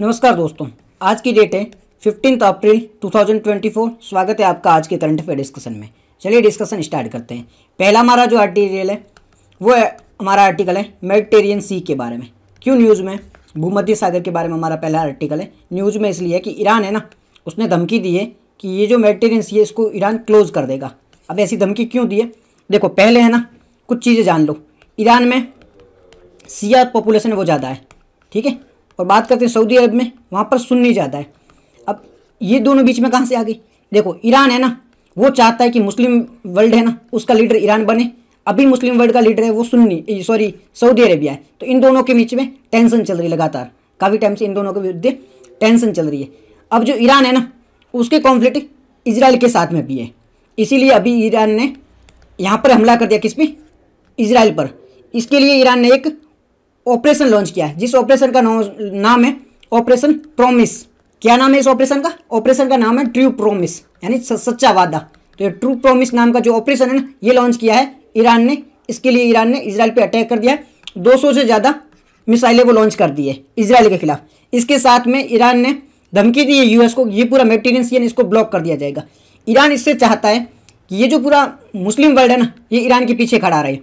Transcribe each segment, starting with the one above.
नमस्कार दोस्तों आज की डेट है फिफ्टींथ अप्रैल 2024 स्वागत है आपका आज के करंट अफेयर डिस्कशन में चलिए डिस्कशन स्टार्ट करते हैं पहला हमारा जो आर्टिकल है वो हमारा आर्टिकल है मेडिटेरियन सी के बारे में क्यों न्यूज़ में भूमध्य सागर के बारे में हमारा पहला आर्टिकल है न्यूज़ में इसलिए कि ईरान है ना उसने धमकी दी है कि ये जो मेडिटेरियन सी है इसको ईरान क्लोज़ कर देगा अब ऐसी धमकी क्यों दी है देखो पहले है ना कुछ चीज़ें जान लो ईरान में सिया पॉपुलेशन वो ज़्यादा है ठीक है और बात करते हैं सऊदी अरब में वहाँ पर सुन्नी ज़्यादा है अब ये दोनों बीच में कहाँ से आ गई देखो ईरान है ना वो चाहता है कि मुस्लिम वर्ल्ड है ना उसका लीडर ईरान बने अभी मुस्लिम वर्ल्ड का लीडर है वो सुन्नी सॉरी सऊदी अरेबिया है तो इन दोनों के बीच में टेंशन चल रही है लगातार काफ़ी टाइम से इन दोनों के विरुद्ध टेंशन चल रही है अब जो ईरान है ना उसके कॉन्फ्लिक्ट इसराइल के साथ में भी है इसीलिए अभी ईरान ने यहाँ पर हमला कर दिया किस पे इसराइल पर इसके लिए ईरान ने एक ऑपरेशन लॉन्च किया है जिस ऑपरेशन का नाम है ऑपरेशन प्रोमिस क्या नाम है इस ऑपरेशन का ऑपरेशन का नाम है ट्रू प्रोमिस यानी सच्चा वादा तो ये ट्रू प्रोमिस नाम का जो ऑपरेशन है ना ये लॉन्च किया है ईरान ने इसके लिए ईरान ने इसराइल पर अटैक कर दिया है सौ से ज़्यादा मिसाइलें वो लॉन्च कर दी है इसराइल के खिलाफ इसके साथ में ईरान ने धमकी दी है यूएस को ये पूरा मेटीरियंस ये इसको ब्लॉक कर दिया जाएगा ईरान इससे चाहता है कि ये जो पूरा मुस्लिम वर्ल्ड है ना ये ईरान के पीछे खड़ा रहे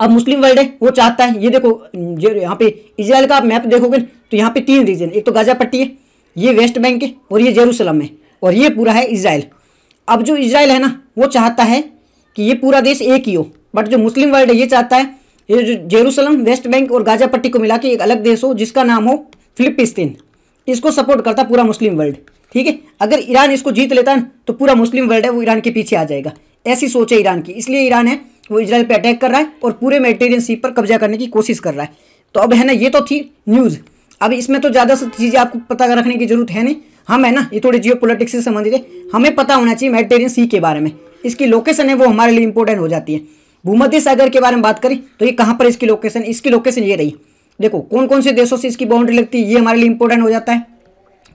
अब मुस्लिम वर्ल्ड है वो चाहता है ये देखो यहाँ पे इसराइल का आप मैप देखोगे तो यहाँ पे तीन रीजन एक तो गाजा पट्टी है ये वेस्ट बैंक है और ये जेरूसलम है और ये पूरा है इसराइल अब जो इसराइल है ना वो चाहता है कि ये पूरा देश एक ही हो बट जो मुस्लिम वर्ल्ड है ये चाहता है ये जो जेरूसलम वेस्ट बैंक और गाजा पट्टी को मिला के एक अलग देश हो जिसका नाम हो फिलिपिस्तीन इसको सपोर्ट करता पूरा मुस्लिम वर्ल्ड ठीक है अगर ईरान इसको जीत लेता है तो पूरा मुस्लिम वर्ल्ड है वो ईरान के पीछे आ जाएगा ऐसी सोच है ईरान की इसलिए ईरान है वो इसराइल पे अटैक कर रहा है और पूरे मेडिटेरियन सी पर कब्जा करने की कोशिश कर रहा है तो अब है ना ये तो थी न्यूज़ अब इसमें तो ज़्यादा चीज़ें आपको पता रखने की जरूरत है नहीं हम है ना ये थोड़े जियो पोलिटिक्स से संबंधित है हमें पता होना चाहिए मेडिटेरियन सी के बारे में इसकी लोकेशन है वो हमारे लिए इंपॉर्टेंट हो जाती है भूमध्य सागर के बारे में बात करें तो ये कहाँ पर इसकी लोकेशन इसकी लोकेशन ये रही देखो कौन कौन से देशों से इसकी बाउंड्री लगती है ये हमारे लिए इंपॉर्टेंट हो जाता है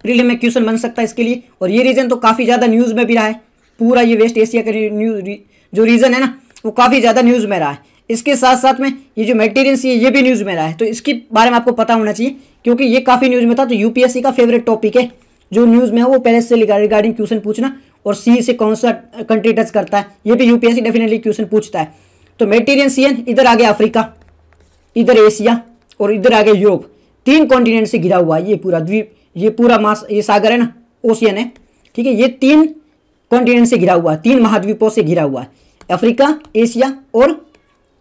प्रीलिम में क्वेश्चन बन सकता है इसके लिए और ये रीजन तो काफ़ी ज़्यादा न्यूज़ में भी रहा है पूरा ये वेस्ट एशिया का न्यूज जो रीजन है ना वो काफ़ी ज़्यादा न्यूज़ में रहा है इसके साथ साथ में ये जो मैटेरियंस ये ये भी न्यूज़ में रहा है तो इसके बारे में आपको पता होना चाहिए क्योंकि ये काफ़ी न्यूज़ में था तो यूपीएससी का फेवरेट टॉपिक है जो न्यूज़ में है वो पहले से रिगार्डिंग क्वेश्चन पूछना और सी से कौन सा कंट्री टच करता है ये भी यूपीएससी डेफिनेटली क्वेश्चन पूछता है तो मेटेरियन इधर आ गया अफ्रीका इधर एशिया और इधर आ गया यूरोप तीन कॉन्टिनेंट से घिरा हुआ है ये पूरा द्वीप ये पूरा मास ये सागर है ना ओशियन है ठीक है ये तीन कॉन्टिनेंट से घिरा हुआ है तीन महाद्वीपों से घिरा हुआ है अफ्रीका एशिया और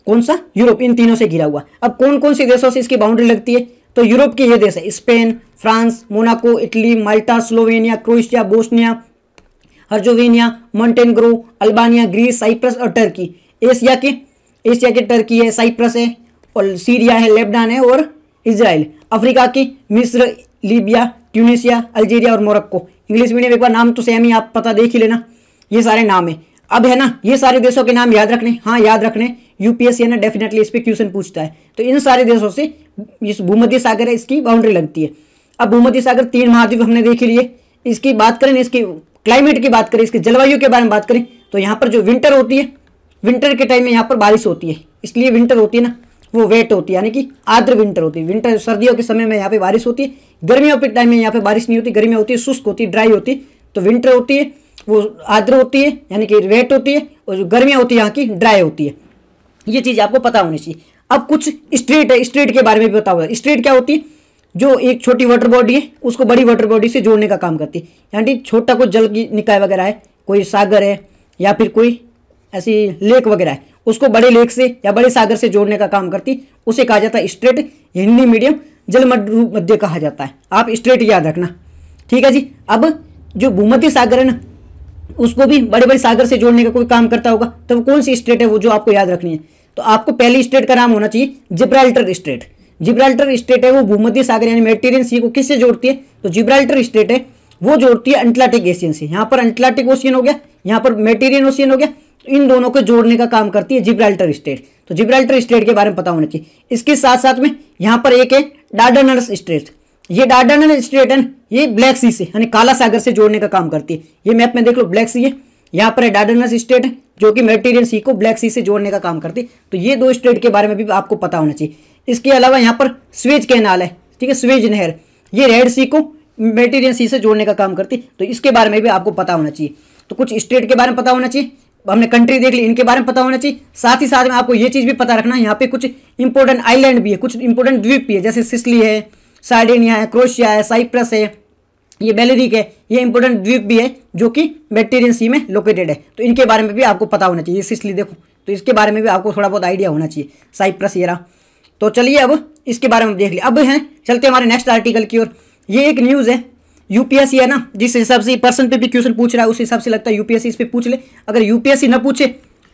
कौन सा यूरोप इन तीनों से घिरा हुआ अब कौन कौन से देशों से इसकी बाउंड्री लगती है तो यूरोप के ये देश है Spain France Monaco Italy Malta Slovenia Croatia Bosnia Herzegovina Montenegro Albania Greece Cyprus और टर्की एशिया के एशिया के टर्की है साइप्रस है और सीरिया है लेबनान है और इसराइल अफ्रीका के मिस्र लीबिया ट्यूनिशिया अल्जीरिया और मोरक्को इंग्लिश मीडियम एक बार नाम तो सेम ही आप पता देख ही लेना ये सारे नाम है अब है ना ये सारे देशों के नाम याद रखने हाँ याद रखने यूपीएससी है ना डेफिनेटली इस पर क्वेश्चन पूछता है तो इन सारे देशों से इस भूमध्य सागर है इसकी बाउंड्री लगती है अब भूमध्य सागर तीन महाद्वीप हमने देख लिए इसकी बात करें इसकी क्लाइमेट की बात करें इसकी जलवायु के बारे में बात करें तो यहाँ पर जो विंटर होती है विंटर के टाइम में यहाँ पर बारिश होती है इसलिए विंटर होती है ना वो वेट होती है यानी कि आर्द्र विंटर होती है विंटर सर्दियों के समय में यहाँ पे बारिश होती है गर्मियों के टाइम में यहाँ पे बारिश नहीं होती गर्मी होती है शुष्क होती है ड्राई होती है तो विंटर होती है वो आर्द्र होती है यानी कि वेट होती है और जो गर्मियाँ होती है यहाँ की ड्राई होती है ये चीज़ आपको पता होनी चाहिए अब कुछ स्ट्रीट है स्ट्रीट के बारे में भी पता होगा स्ट्रीट क्या होती है जो एक छोटी वाटर बॉडी है उसको बड़ी वाटर बॉडी से जोड़ने का काम करती है यानी छोटा कोई जल की निकाय वगैरह है कोई सागर है या फिर कोई ऐसी लेक वगैरह है उसको बड़े लेक से या बड़े सागर से जोड़ने का काम करती उसे कहा जाता है स्ट्रेट हिंदी मीडियम जल मध्य कहा जाता है आप स्ट्रेट याद रखना ठीक है जी अब जो भूमध्य सागर है ना उसको भी बड़े बड़े सागर से जोड़ने का कोई काम करता होगा तो वो कौन सी स्टेट है वो जो आपको याद रखनी है तो आपको पहली स्टेट का नाम होना चाहिए जिब्राल्टर स्टेट जिब्राल्टर स्टेट है वो भूमध्य सागर यानी मेडिटेरियन सी को किससे जोड़ती है तो जिब्राल्टर स्टेट है वो जोड़ती है अंटलाटिक एशियन से यहाँ पर अंटलाटिक ओशियन हो गया यहाँ पर मेटेरियन ओशियन हो गया इन दोनों को जोड़ने का काम करती है जिब्राल्टर स्टेट तो जिब्राल्टर स्टेट के बारे में पता होना चाहिए इसके साथ साथ में यहाँ पर एक है डाडानर्स स्टेट ये स्टेट स्ट्रेटन ये ब्लैक सी से यानी काला सागर से जोड़ने का काम करती है ये मैप में देख लो ब्लैक सी है यहाँ पर है डार्डनल स्ट्रेट जो कि मेडिटेरियन सी को ब्लैक सी से जोड़ने का काम करती है तो ये दो स्ट्रेट के बारे में भी आपको पता होना चाहिए इसके अलावा यहाँ पर स्वेज कैनाल है ठीक है स्वेज नहर ये रेड सी को मेडिटेरियन सी से जोड़ने का काम करती है तो इसके बारे में भी आपको पता होना चाहिए तो कुछ स्टेट के बारे में पता होना चाहिए हमने कंट्री देख ली इनके बारे में पता होना चाहिए साथ ही साथ में आपको ये चीज़ भी पता रखना है यहाँ पे कुछ इंपोर्टेंट आइलैंड भी है कुछ इंपोर्टेंट द्वीप भी है जैसे सिसली है सार्डिनिया है क्रोशिया है साइप्रस है ये बेलेरिक है ये इंपॉर्टेंट द्वीप भी है जो कि मेडिटेरियन सी में लोकेटेड है तो इनके बारे में भी आपको पता होना चाहिए इसलिए देखो तो इसके बारे में भी आपको थोड़ा बहुत आइडिया होना चाहिए साइप्रस ये रहा तो चलिए अब इसके बारे में देख लिया अब हैं चलते हमारे नेक्स्ट आर्टिकल की ओर ये एक न्यूज़ है यूपीएससी है ना जिस हिसाब से पर्सन पे भी क्वेश्चन पूछ रहा है उस हिसाब से लगता है यूपीएससी इस पर पूछ ले अगर यूपीएससी ना पूछे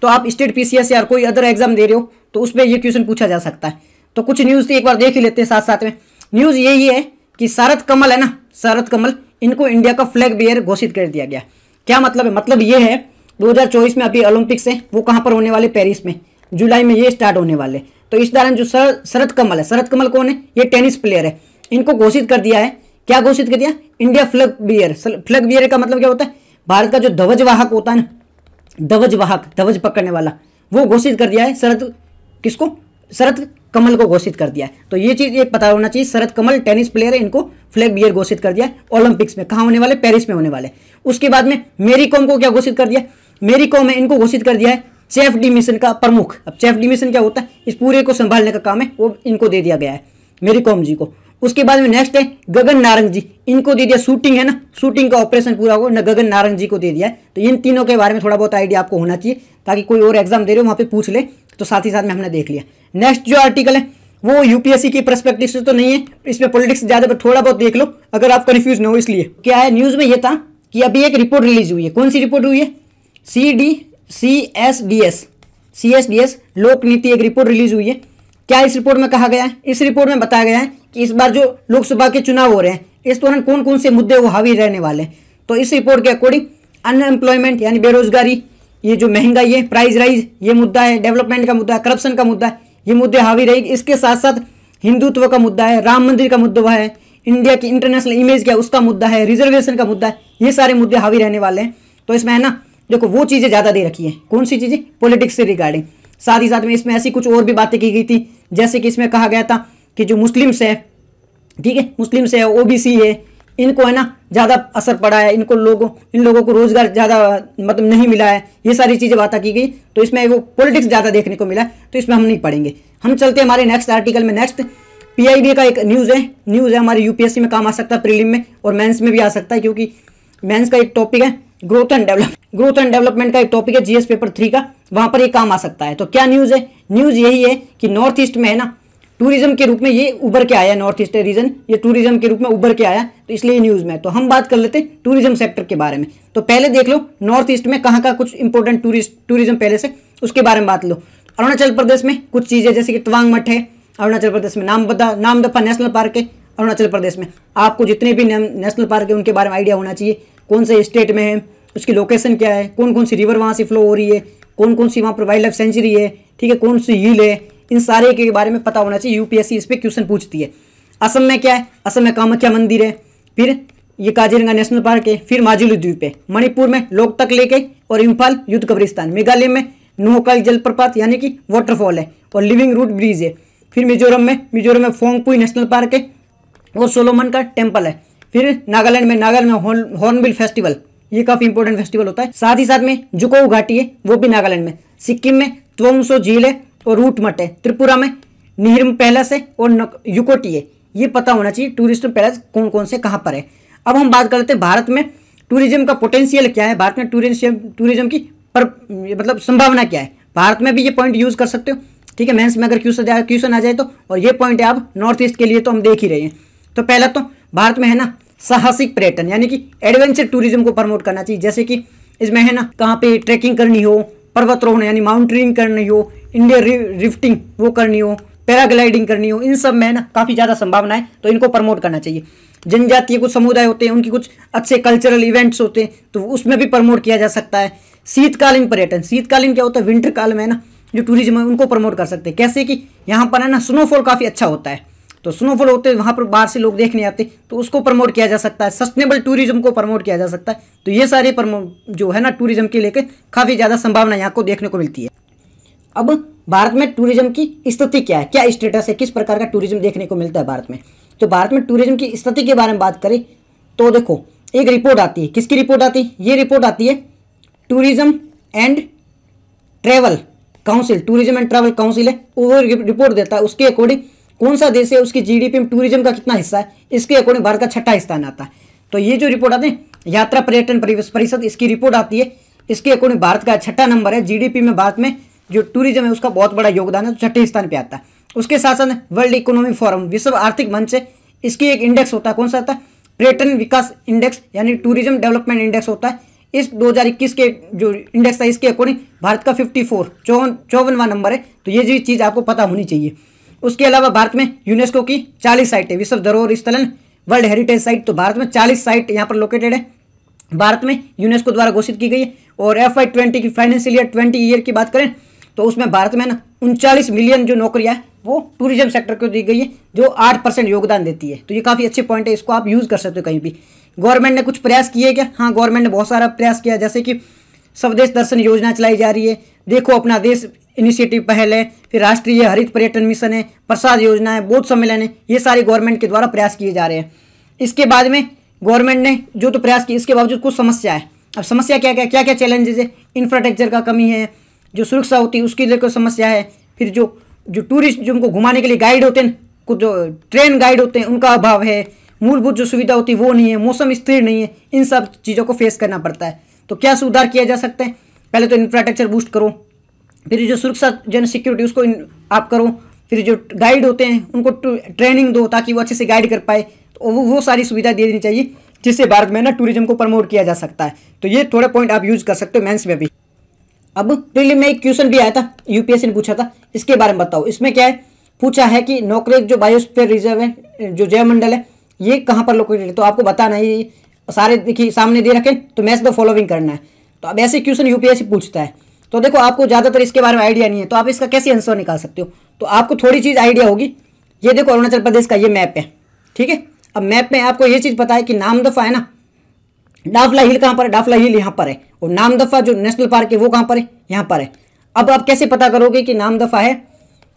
तो आप स्टेट पीसीएस या कोई अदर एग्जाम दे रहे हो तो उसमें यह क्वेश्चन पूछा जा सकता है तो कुछ न्यूज़ थी एक बार देख ही लेते हैं साथ साथ में न्यूज़ यही है कि शरद कमल है ना शरद कमल इनको इंडिया का फ्लैग बियर घोषित कर दिया गया क्या मतलब है मतलब ये है 2024 में अभी ओलंपिक्स है वो कहाँ पर होने वाले पेरिस में जुलाई में ये स्टार्ट होने वाले तो इस दौरान जो शरद कमल है शरद कमल कौन है ये टेनिस प्लेयर है इनको घोषित कर दिया है क्या घोषित कर दिया India flag bearer flag bearer का मतलब क्या होता है भारत का जो ध्वज वाहक होता है ना ध्वज वाहक ध्वज पकड़ने वाला वो घोषित कर दिया है शरद किसको शरद कमल को घोषित कर दिया है तो ये चीज़ एक पता होना चाहिए शरद कमल टेनिस प्लेयर है इनको फ्लैग बियर घोषित कर दिया है ओलंपिक्स में कहा होने वाले पेरिस में होने वाले उसके बाद में मेरी कॉम को क्या घोषित कर दिया मेरी कॉम है इनको घोषित कर दिया है चेफ डी मिशन का प्रमुख अब चेफ डी मिशन क्या होता है इस पूरे को संभालने का काम है वो इनको दे दिया गया है मेरी कॉम जी को उसके बाद में नेक्स्ट है गगन नारंग जी इनको दे दिया शूटिंग है ना शूटिंग का ऑपरेशन पूरा हो ना गगन नारंग जी को दे दिया तो इन तीनों के बारे में थोड़ा बहुत आइडिया आपको होना चाहिए ताकि कोई और एग्जाम दे रहे हो वहाँ पे पूछ ले तो साथ ही साथ में हमने देख लिया नेक्स्ट जो आर्टिकल है वो यूपीएससी की परस्पेक्टिव से तो नहीं है इसमें पॉलिटिक्स ज्यादा पर थोड़ा बहुत देख लो अगर आप कन्फ्यूज ना हो इसलिए क्या है न्यूज में यह था कि अभी एक रिपोर्ट रिलीज हुई है कौन सी रिपोर्ट हुई है C D C S D S C S D S लोक नीति एक रिपोर्ट रिलीज हुई है क्या इस रिपोर्ट में कहा गया है इस रिपोर्ट में बताया गया है कि इस बार जो लोकसभा के चुनाव हो रहे हैं इस दौरान कौन कौन से मुद्दे वो हावी रहने वाले हैं तो इस रिपोर्ट के अकॉर्डिंग अनएम्प्लॉयमेंट यानी बेरोजगारी ये जो महंगाई है प्राइस राइज ये मुद्दा है डेवलपमेंट का मुद्दा है करप्शन का मुद्दा है ये मुद्दे हावी रहेगी इसके साथ साथ हिंदुत्व का मुद्दा है राम मंदिर का मुद्दा है इंडिया की इंटरनेशनल इमेज क्या उसका मुद्दा है रिजर्वेशन का मुद्दा है ये सारे मुद्दे हावी रहने वाले हैं तो इसमें है ना देखो वो चीज़ें ज़्यादा दे रखी हैं कौन सी चीज़ें पॉलिटिक्स से रिगार्डिंग साथ ही साथ में इसमें ऐसी कुछ और भी बातें की गई थी जैसे कि इसमें कहा गया था कि जो मुस्लिम्स है ठीक है मुस्लिम्स है ओ है इनको है ना ज़्यादा असर पड़ा है इनको लोगों इन लोगों को रोज़गार ज़्यादा मतलब नहीं मिला है ये सारी चीज़ें बात की गई तो इसमें वो पॉलिटिक्स ज़्यादा देखने को मिला है तो इसमें हम नहीं पढ़ेंगे हम चलते हैं हमारे नेक्स्ट आर्टिकल में नेक्स्ट पी का एक न्यूज़ है न्यूज़ है हमारे यूपीएससी में काम आ सकता है प्रीलिम में और मैंस में भी आ सकता है क्योंकि मैंस का एक टॉपिक है growth and develop growth and development का एक टॉपिक है जीएस पेपर थ्री का वहाँ पर ये काम आ सकता है तो क्या न्यूज़ है न्यूज़ यही है कि नॉर्थ ईस्ट में है ना टूरिज्म के रूप में ये उभर के आया नॉर्थ ईस्ट रीजन ये टूरिज्म के रूप में उभर के आया तो इसलिए न्यूज़ में तो हम बात कर लेते हैं टूरिज्म सेक्टर के बारे में तो पहले देख लो नॉर्थ ईस्ट में कहाँ का कुछ इंपॉर्टेंट टूरिस्ट टूरिज्म पहले से उसके बारे में बात लो अरुणाचल प्रदेश में कुछ चीज़ें जैसे कि तवांग मठ है अरुणाचल प्रदेश में नाम बता नाम दफा नेशनल पार्क है अरुणाचल प्रदेश में आपको जितने भी नेशनल पार्क है उनके बारे में आइडिया होना चाहिए कौन से स्टेट में है उसकी लोकेशन क्या है कौन कौन सी रिवर वहाँ से फ्लो हो रही है कौन कौन सी वहाँ पर वाइल्ड लाइफ सेंचुरी है ठीक है कौन सी हिल है इन सारे के बारे में पता होना चाहिए यूपीएससी इस पर क्वेश्चन पूछती है असम में क्या है असम में कामाख्या मंदिर है फिर ये काजीरंगा नेशनल पार्क है फिर माजुली द्वीप है मणिपुर में लोकतक लेक है और इम्फाल युद्ध कब्रिस्तान मेघालय में नोहकाई जलप्रपात यानी कि वाटरफॉल है और लिविंग रूट ब्रिज है फिर मिजोरम में मिजोरम में फोंगपुई नेशनल पार्क है और सोलोमन का टेम्पल है फिर नागालैंड में नागालैंड में हॉर्नबिल फेस्टिवल ये काफ़ी इंपॉर्टेंट फेस्टिवल होता है साथ ही साथ में जुकोऊ घाटी है वो भी नागालैंड में सिक्किम में त्वंगसो झील है और रूट मठ है त्रिपुरा में निहरम पैलेस है और युकोटी है ये पता होना चाहिए टूरिस्ट पैलेस कौन कौन से कहाँ पर है अब हम बात करते हैं भारत में टूरिज्म का पोटेंशियल क्या है भारत में टूरिज्म टूरिज्म की पर मतलब संभावना क्या है भारत में भी ये पॉइंट यूज़ कर सकते हो ठीक है मेंस में अगर क्वेश्चन क्वेश्चन आ जाए तो और ये पॉइंट है आप नॉर्थ ईस्ट के लिए तो हम देख ही रहे हैं तो पहला तो भारत में है ना साहसिक पर्यटन यानी कि एडवेंचर टूरिज्म को प्रमोट करना चाहिए जैसे कि इसमें है ना कहाँ पे ट्रैकिंग करनी हो पर्वतरोहण यानी माउंटेनिंग करनी हो इंडिया रिफ्टिंग वो करनी हो पैराग्लाइडिंग करनी हो इन सब में ना काफ़ी ज़्यादा संभावनाएं तो इनको प्रमोट करना चाहिए जनजातीय कुछ समुदाय होते हैं उनकी कुछ अच्छे कल्चरल इवेंट्स होते हैं तो उसमें भी प्रमोट किया जा सकता है शीतकालीन पर्यटन शीतकालीन क्या होता है विंटर काल में ना जो टूरिज्म है उनको प्रमोट कर सकते हैं कैसे कि यहाँ पर है ना स्नोफॉल काफ़ी अच्छा होता है तो स्नोफॉल होते हैं वहाँ पर बाहर से लोग देखने आते तो उसको प्रमोट किया जा सकता है सस्टेनेबल टूरिज्म को प्रमोट किया जा सकता है तो ये सारे जो है ना टूरिज्म के लेकर काफ़ी ज़्यादा संभावना यहाँ को देखने को मिलती है अब भारत में टूरिज्म की स्थिति क्या है क्या स्टेटस है किस प्रकार का टूरिज्म देखने को मिलता है भारत में तो भारत में टूरिज्म की स्थिति के बारे में बात करें तो देखो एक रिपोर्ट आती है किसकी रिपोर्ट आती है ये रिपोर्ट आती है tourism and travel council tourism and travel council है वो रिपोर्ट देता है उसके अकॉर्डिंग कौन सा देश है उसकी जीडीपी में टूरिज्म का कितना हिस्सा है इसके अकॉर्डिंग भारत का छठा स्थान आता है तो ये जो रिपोर्ट आते हैं यात्रा पर्यटन परिषद इसकी रिपोर्ट आती है इसके अकॉर्डिंग भारत का छठा नंबर है जीडीपी में भारत में जो टूरिज्म है उसका बहुत बड़ा योगदान है छठे स्थान पर आता है उसके साथ साथ वर्ल्ड इकोनॉमिक फोरम विश्व आर्थिक मंच है इसकी एक इंडेक्स होता है कौन सा होता है पर्यटन विकास इंडेक्स यानी टूरिज्म डेवलपमेंट इंडेक्स होता है इस 2021 के जो इंडेक्स था इसके अकॉर्डिंग भारत का फिफ्टी फोर चौवन चौवनवा नंबर है तो ये जी चीज़ आपको पता होनी चाहिए उसके अलावा भारत में यूनेस्को की चालीस साइट है विश्व धरोहर स्थलन वर्ल्ड हेरिटेज साइट तो भारत में चालीस साइट यहाँ पर लोकेटेड है भारत में यूनेस्को द्वारा घोषित की गई है और एफ आई ट्वेंटी की फाइनेंशियल ईयर ट्वेंटी ईयर की बात करें तो उसमें भारत में ना उनचालीस मिलियन जो नौकरियाँ वो टूरिज्म सेक्टर को दी गई है जो आठ परसेंट योगदान देती है तो ये काफ़ी अच्छे पॉइंट है इसको आप यूज़ कर सकते हो कहीं भी गवर्नमेंट ने कुछ प्रयास किए क्या हाँ गवर्नमेंट ने बहुत सारा प्रयास किया जैसे कि स्वदेश दर्शन योजना चलाई जा रही है देखो अपना देश इनिशिएटिव पहल है फिर राष्ट्रीय हरित पर्यटन मिशन है प्रसाद योजना है बौद्ध सम्मेलन है ये सारे गवर्नमेंट के द्वारा प्रयास किए जा रहे हैं इसके बाद में गवर्नमेंट ने जो तो प्रयास किए इसके बावजूद कुछ समस्या है अब समस्या क्या क्या क्या क्या चैलेंजेस है इंफ्रास्ट्रक्चर का कमी है जो सुरक्षा होती है उसके लिए कोई समस्या है फिर जो जो टूरिस्ट जो उनको घुमाने के लिए गाइड होते हैं कुछ जो ट्रेन गाइड होते हैं उनका अभाव है मूलभूत जो सुविधा होती है वो नहीं है मौसम स्थिर नहीं है इन सब चीज़ों को फेस करना पड़ता है तो क्या सुधार किया जा सकता है पहले तो इंफ्रास्ट्रक्चर बूस्ट करो फिर जो सुरक्षा जन सिक्योरिटी उसको आप करो फिर जो गाइड होते हैं उनको ट्रेनिंग दो ताकि वो अच्छे से गाइड कर पाए तो वो वो सारी सुविधा दे देनी चाहिए जिससे भारत में ना टूरिज्म को प्रमोट किया जा सकता है तो ये थोड़ा पॉइंट आप यूज़ कर सकते हो मेंस में भी अब प्रिलिम में एक क्वेश्चन भी आया था यूपीएससी ने पूछा था इसके बारे में बताओ इसमें क्या है पूछा है कि नौकरी जो बायोस्पेयर रिजर्व है जो जयमंडल है ये कहाँ पर लोकेटेड है तो आपको बताना है सारे देखिए सामने दे रखें तो मैथ्स द फॉलोविंग करना है तो अब ऐसे क्वेश्चन यूपीएससी पूछता है तो देखो आपको ज़्यादातर इसके बारे में आइडिया नहीं है तो आप इसका कैसे आंसर निकाल सकते हो तो आपको थोड़ी चीज़ आइडिया होगी ये देखो अरुणाचल प्रदेश का ये मैप है ठीक है अब मैप में आपको ये चीज़ पता है कि नाम दफ़ा है ना डाफला हिल कहाँ पर है डाफला हिल यहाँ पर है और नाम दफ़ा जो नेशनल पार्क है वो कहाँ पर है यहाँ पर है अब आप कैसे पता करोगे कि नाम दफ़ा है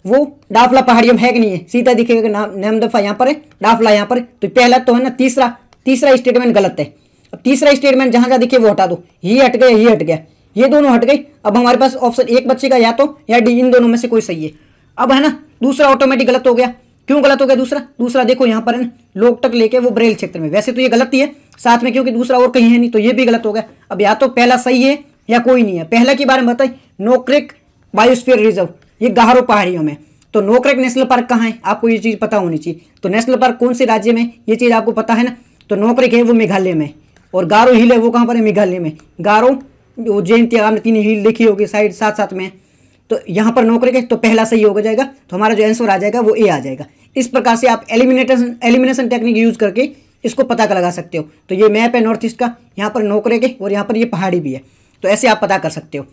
वो डाफला पहाड़ियों में है कि नहीं है सीधा दिखेगा कि नाम दफ़ा यहाँ पर है डाफला यहाँ पर है तो पहला तो है ना तीसरा तीसरा स्टेटमेंट गलत है अब तीसरा स्टेटमेंट जहाँ जहाँ दिखे वो हटा दो ही हट गया ही हट गया ये दोनों हट गई अब हमारे पास ऑप्शन एक बचेगा या तो या डी इन दोनों में से कोई सही है अब है ना दूसरा ऑटोमेटिक गलत हो गया क्यों गलत हो गया दूसरा दूसरा देखो यहाँ पर लोग तक लेके वो ब्रेल क्षेत्र में वैसे तो ये गलत ही है साथ में क्योंकि दूसरा और कहीं है नहीं तो ये भी गलत हो गया अब या तो पहला सही है या कोई नहीं है पहला के बारे में बताइए नोक्रेक बायोस्फीयर रिजर्व ये गाहरो पहाड़ियों में तो नोक्रेक नेशनल पार्क कहाँ है आपको ये चीज़ पता होनी चाहिए तो नेशनल पार्क कौन से राज्य में ये चीज़ आपको पता है ना तो नोक्रेक है वो मेघालय में और गारो हिल है वो कहाँ पर है मेघालय में गारो वो जयंती आपने तीन हील देखी होगी साइड साथ साथ में तो यहाँ पर नौकरी करेंगे तो पहला सही हो जाएगा तो हमारा जो आंसर आ जाएगा वो ए आ जाएगा इस प्रकार से आप एलिमिनेशन एलिमिनेशन टेक्निक यूज़ करके इसको पता कर लगा सकते हो तो ये मैप है नॉर्थ ईस्ट का यहाँ पर नौकरे के और यहाँ पर ये पहाड़ी भी है तो ऐसे आप पता कर सकते हो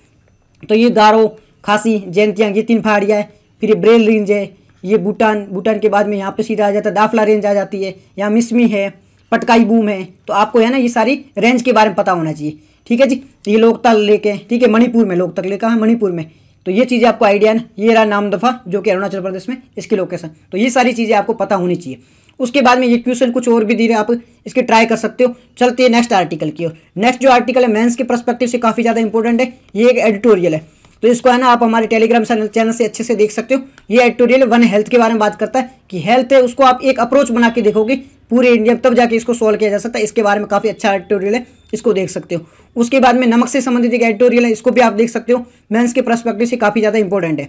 तो ये गारो खासी जैनतियांग ये तीन पहाड़ियाँ हैं फिर ये ब्रेल रेंज है ये भूटान भूटान के बाद में यहाँ पे सीधा आ जाता है दाफला रेंज आ जाती है यहाँ मिसमी है पटकाई बूम है तो आपको है ना ये सारी रेंज के बारे में पता होना चाहिए ठीक है जी ये लोकताल लेक है ठीक है मणिपुर में लोकतक लेक है मणिपुर में तो ये चीज़ें आपको आइडिया है ये रहा नाम दफ़ा जो कि अरुणाचल प्रदेश में इसकी लोकेशन तो ये सारी चीज़ें आपको पता होनी चाहिए उसके बाद में ये क्वेश्चन कुछ और भी दे रहे आप इसके ट्राई कर सकते हो चलते हैं नेक्स्ट आर्टिकल की ओर नेक्स्ट जो आर्टिकल है मेंस के परस्पेक्टिव से काफ़ी ज़्यादा इंपॉर्टेंट है ये एक एडिटोरियल है तो इसको है ना आप हमारे टेलीग्राम चैनल से अच्छे से देख सकते हो ये एडिटोरियल वन हेल्थ के बारे में बात करता है कि हेल्थ है उसको आप एक अप्रोच बना के देखोगे पूरे इंडिया में तब जाके इसको सोल्व किया जा सकता है इसके बारे में काफ़ी अच्छा एडिटोरियल है इसको देख सकते हो उसके बाद में नमक से संबंधित एक एडिटोरियल है इसको भी आप देख सकते हो मेंस के प्रस्पेक्टिव से काफ़ी ज़्यादा इंपॉर्टेंट है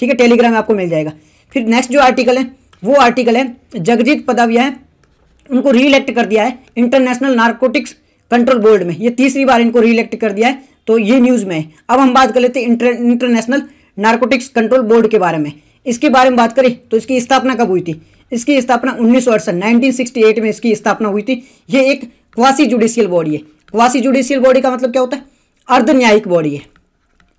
ठीक है टेलीग्राम आपको मिल जाएगा फिर नेक्स्ट जो आर्टिकल है वो आर्टिकल है जगजीत पदविया है उनको रीइलेक्ट कर दिया है इंटरनेशनल नार्कोटिक्स कंट्रोल बोर्ड में ये तीसरी बार इनको रीइलेक्ट कर दिया है तो ये न्यूज़ में है अब हम बात कर लेते हैं इंटरनेशनल नार्कोटिक्स कंट्रोल बोर्ड के बारे में इसके बारे में बात करें तो इसकी स्थापना कब हुई थी इसकी स्थापना उन्नीस सौ अड़सठ में इसकी स्थापना हुई थी ये एक क्वासी जुडिशियल बॉडी है क्वासी जुडिशियल बॉडी का मतलब क्या होता है अर्ध न्यायिक बॉडी है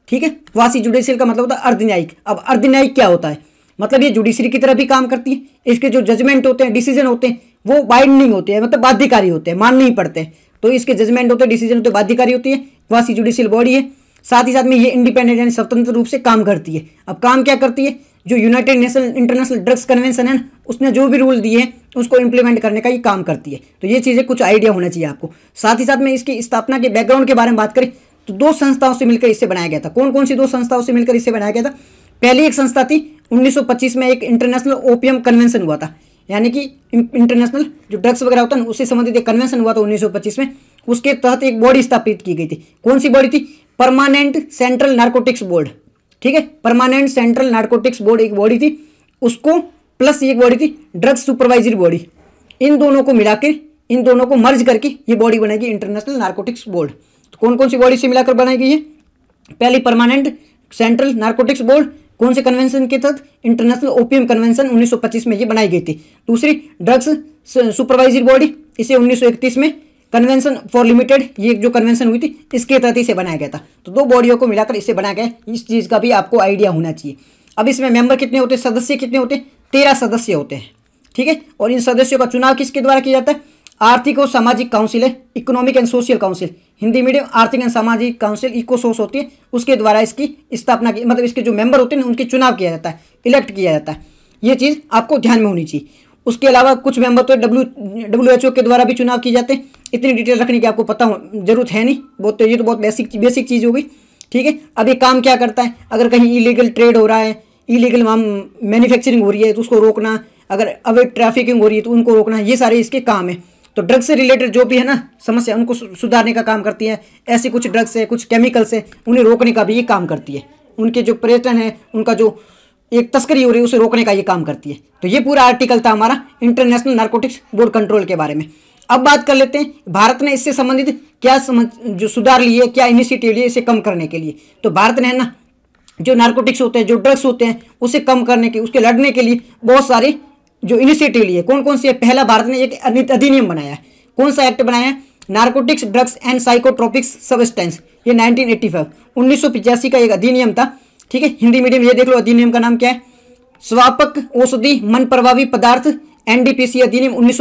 ठीक है क्वासी जुडिशियल का मतलब होता है अर्धन्यायिक अब अर्धन्यायिक क्या होता है मतलब ये जुडिशरी की तरह भी काम करती है इसके जो जजमेंट होते हैं डिसीजन होते हैं वो बाइंडिंग होते हैं मतलब बाध्यकारी होते हैं मानने ही पड़ते हैं तो इसके जजमेंट होते हैं डिसीजन होते हैं बाध्यकारी होती है क्वासी जुडिशियल बॉडी है साथ ही साथ में ये इंडिपेंडेंट यानी स्वतंत्र रूप से काम करती है अब काम क्या करती है जो United National International Drugs Convention है उसने जो भी रूल दिए उसको इम्प्लीमेंट करने का ये काम करती है तो ये चीज़ें कुछ आइडिया होना चाहिए आपको साथ ही साथ में इसकी स्थापना के बैकग्राउंड के बारे में बात करें तो दो संस्थाओं से मिलकर इसे बनाया गया था कौन कौन सी दो संस्थाओं से मिलकर इसे बनाया गया था पहली एक संस्था थी 1925 में एक इंटरनेशनल ओपीएम कन्वेंशन हुआ था यानी कि इंटरनेशनल जो ड्रग्स वगैरह होता है ना उससे संबंधित एक कन्वेंशन हुआ था 1925 में उसके तहत एक बॉडी स्थापित की गई थी कौन सी बॉडी थी परमानेंट सेंट्रल नार्कोटिक्स बोर्ड ठीक है परमानेंट सेंट्रल नार्कोटिक्स बोर्ड एक बॉडी थी उसको प्लस एक बॉडी थी ड्रग्स सुपरवाइजरी बॉडी इन दोनों को मिलाकर इन दोनों को मर्ज करके ये बॉडी बनाएगी इंटरनेशनल नार्कोटिक्स बोर्ड तो कौन कौन सी बॉडी से मिलाकर बनाएगी ये पहली परमानेंट सेंट्रल नार्कोटिक्स बोर्ड कौन से कन्वेंशन के तहत इंटरनेशनल ओपीएम कन्वेंशन उन्नीस में ये बनाई गई थी दूसरी ड्रग्स सुपरवाइजरी बॉडी इसे उन्नीस में कन्वेंशन फॉर लिमिटेड ये जो कन्वेंशन हुई थी इसके तहत इसे बनाया गया था तो दो बॉडियों को मिलाकर इसे बनाया गया इस चीज़ का भी आपको आइडिया होना चाहिए अब इसमें मेंबर कितने होते हैं सदस्य कितने होते हैं तेरह सदस्य होते हैं ठीक है और इन सदस्यों का चुनाव किसके द्वारा किया जाता है आर्थिक और सामाजिक काउंसिल है economic and social council Hindi medium आर्थिक एंड सामाजिक काउंसिल इको सोस होती है उसके द्वारा इसकी स्थापना की मतलब इसके जो मेंबर होते हैं उनके चुनाव किया जाता है इलेक्ट किया जाता है ये चीज़ आपको ध्यान में होनी चाहिए उसके अलावा कुछ मेंबर तो डब्ल्यू डब्ल्यू एच ओ के द्वारा भी चुनाव किए जाते हैं इतनी डिटेल रखने की आपको पता हो जरूरत है नहीं बहुत तो ये तो बहुत बेसिक बेसिक चीज़ हो गई ठीक है अब ये काम क्या करता है अगर कहीं इलीगल ट्रेड हो रहा है इलीगल वहाँ मैन्युफैक्चरिंग हो रही है तो उसको रोकना अगर अवैध ट्रैफिकिंग हो रही है तो उनको रोकना ये सारे इसके काम है तो ड्रग्स से रिलेटेड जो भी है ना समस्या उनको सुधारने का काम करती है ऐसे कुछ ड्रग्स है कुछ केमिकल्स है उन्हें रोकने का भी ये काम करती है उनके जो पर्यटन है उनका जो एक तस्करी हो रही है उसे रोकने का ये काम करती है तो ये पूरा आर्टिकल था हमारा इंटरनेशनल नारकोटिक्स बोर्ड कंट्रोल के बारे में अब बात कर लेते हैं भारत ने इससे संबंधित क्या समझ जो सुधार लिए क्या इनिशिएटिव लिए इसे कम करने के लिए तो भारत ने ना जो नार्कोटिक्स होते हैं जो ड्रग्स होते हैं उसे कम करने के उसके लड़ने के लिए बहुत सारे जो इनिशिएटिव लिए कौन कौन से पहला भारत ने एक अधिनियम बनाया कौन सा एक्ट बनाया है narcotics drugs and psychotropics substance ये नाइनटीन एट्टी का एक अधिनियम था ठीक है हिंदी मीडियम ये देख लो अधिनियम का नाम क्या है स्वापक औषधि मन प्रभावी पदार्थ एनडीपीसी अधिनियम उन्नीस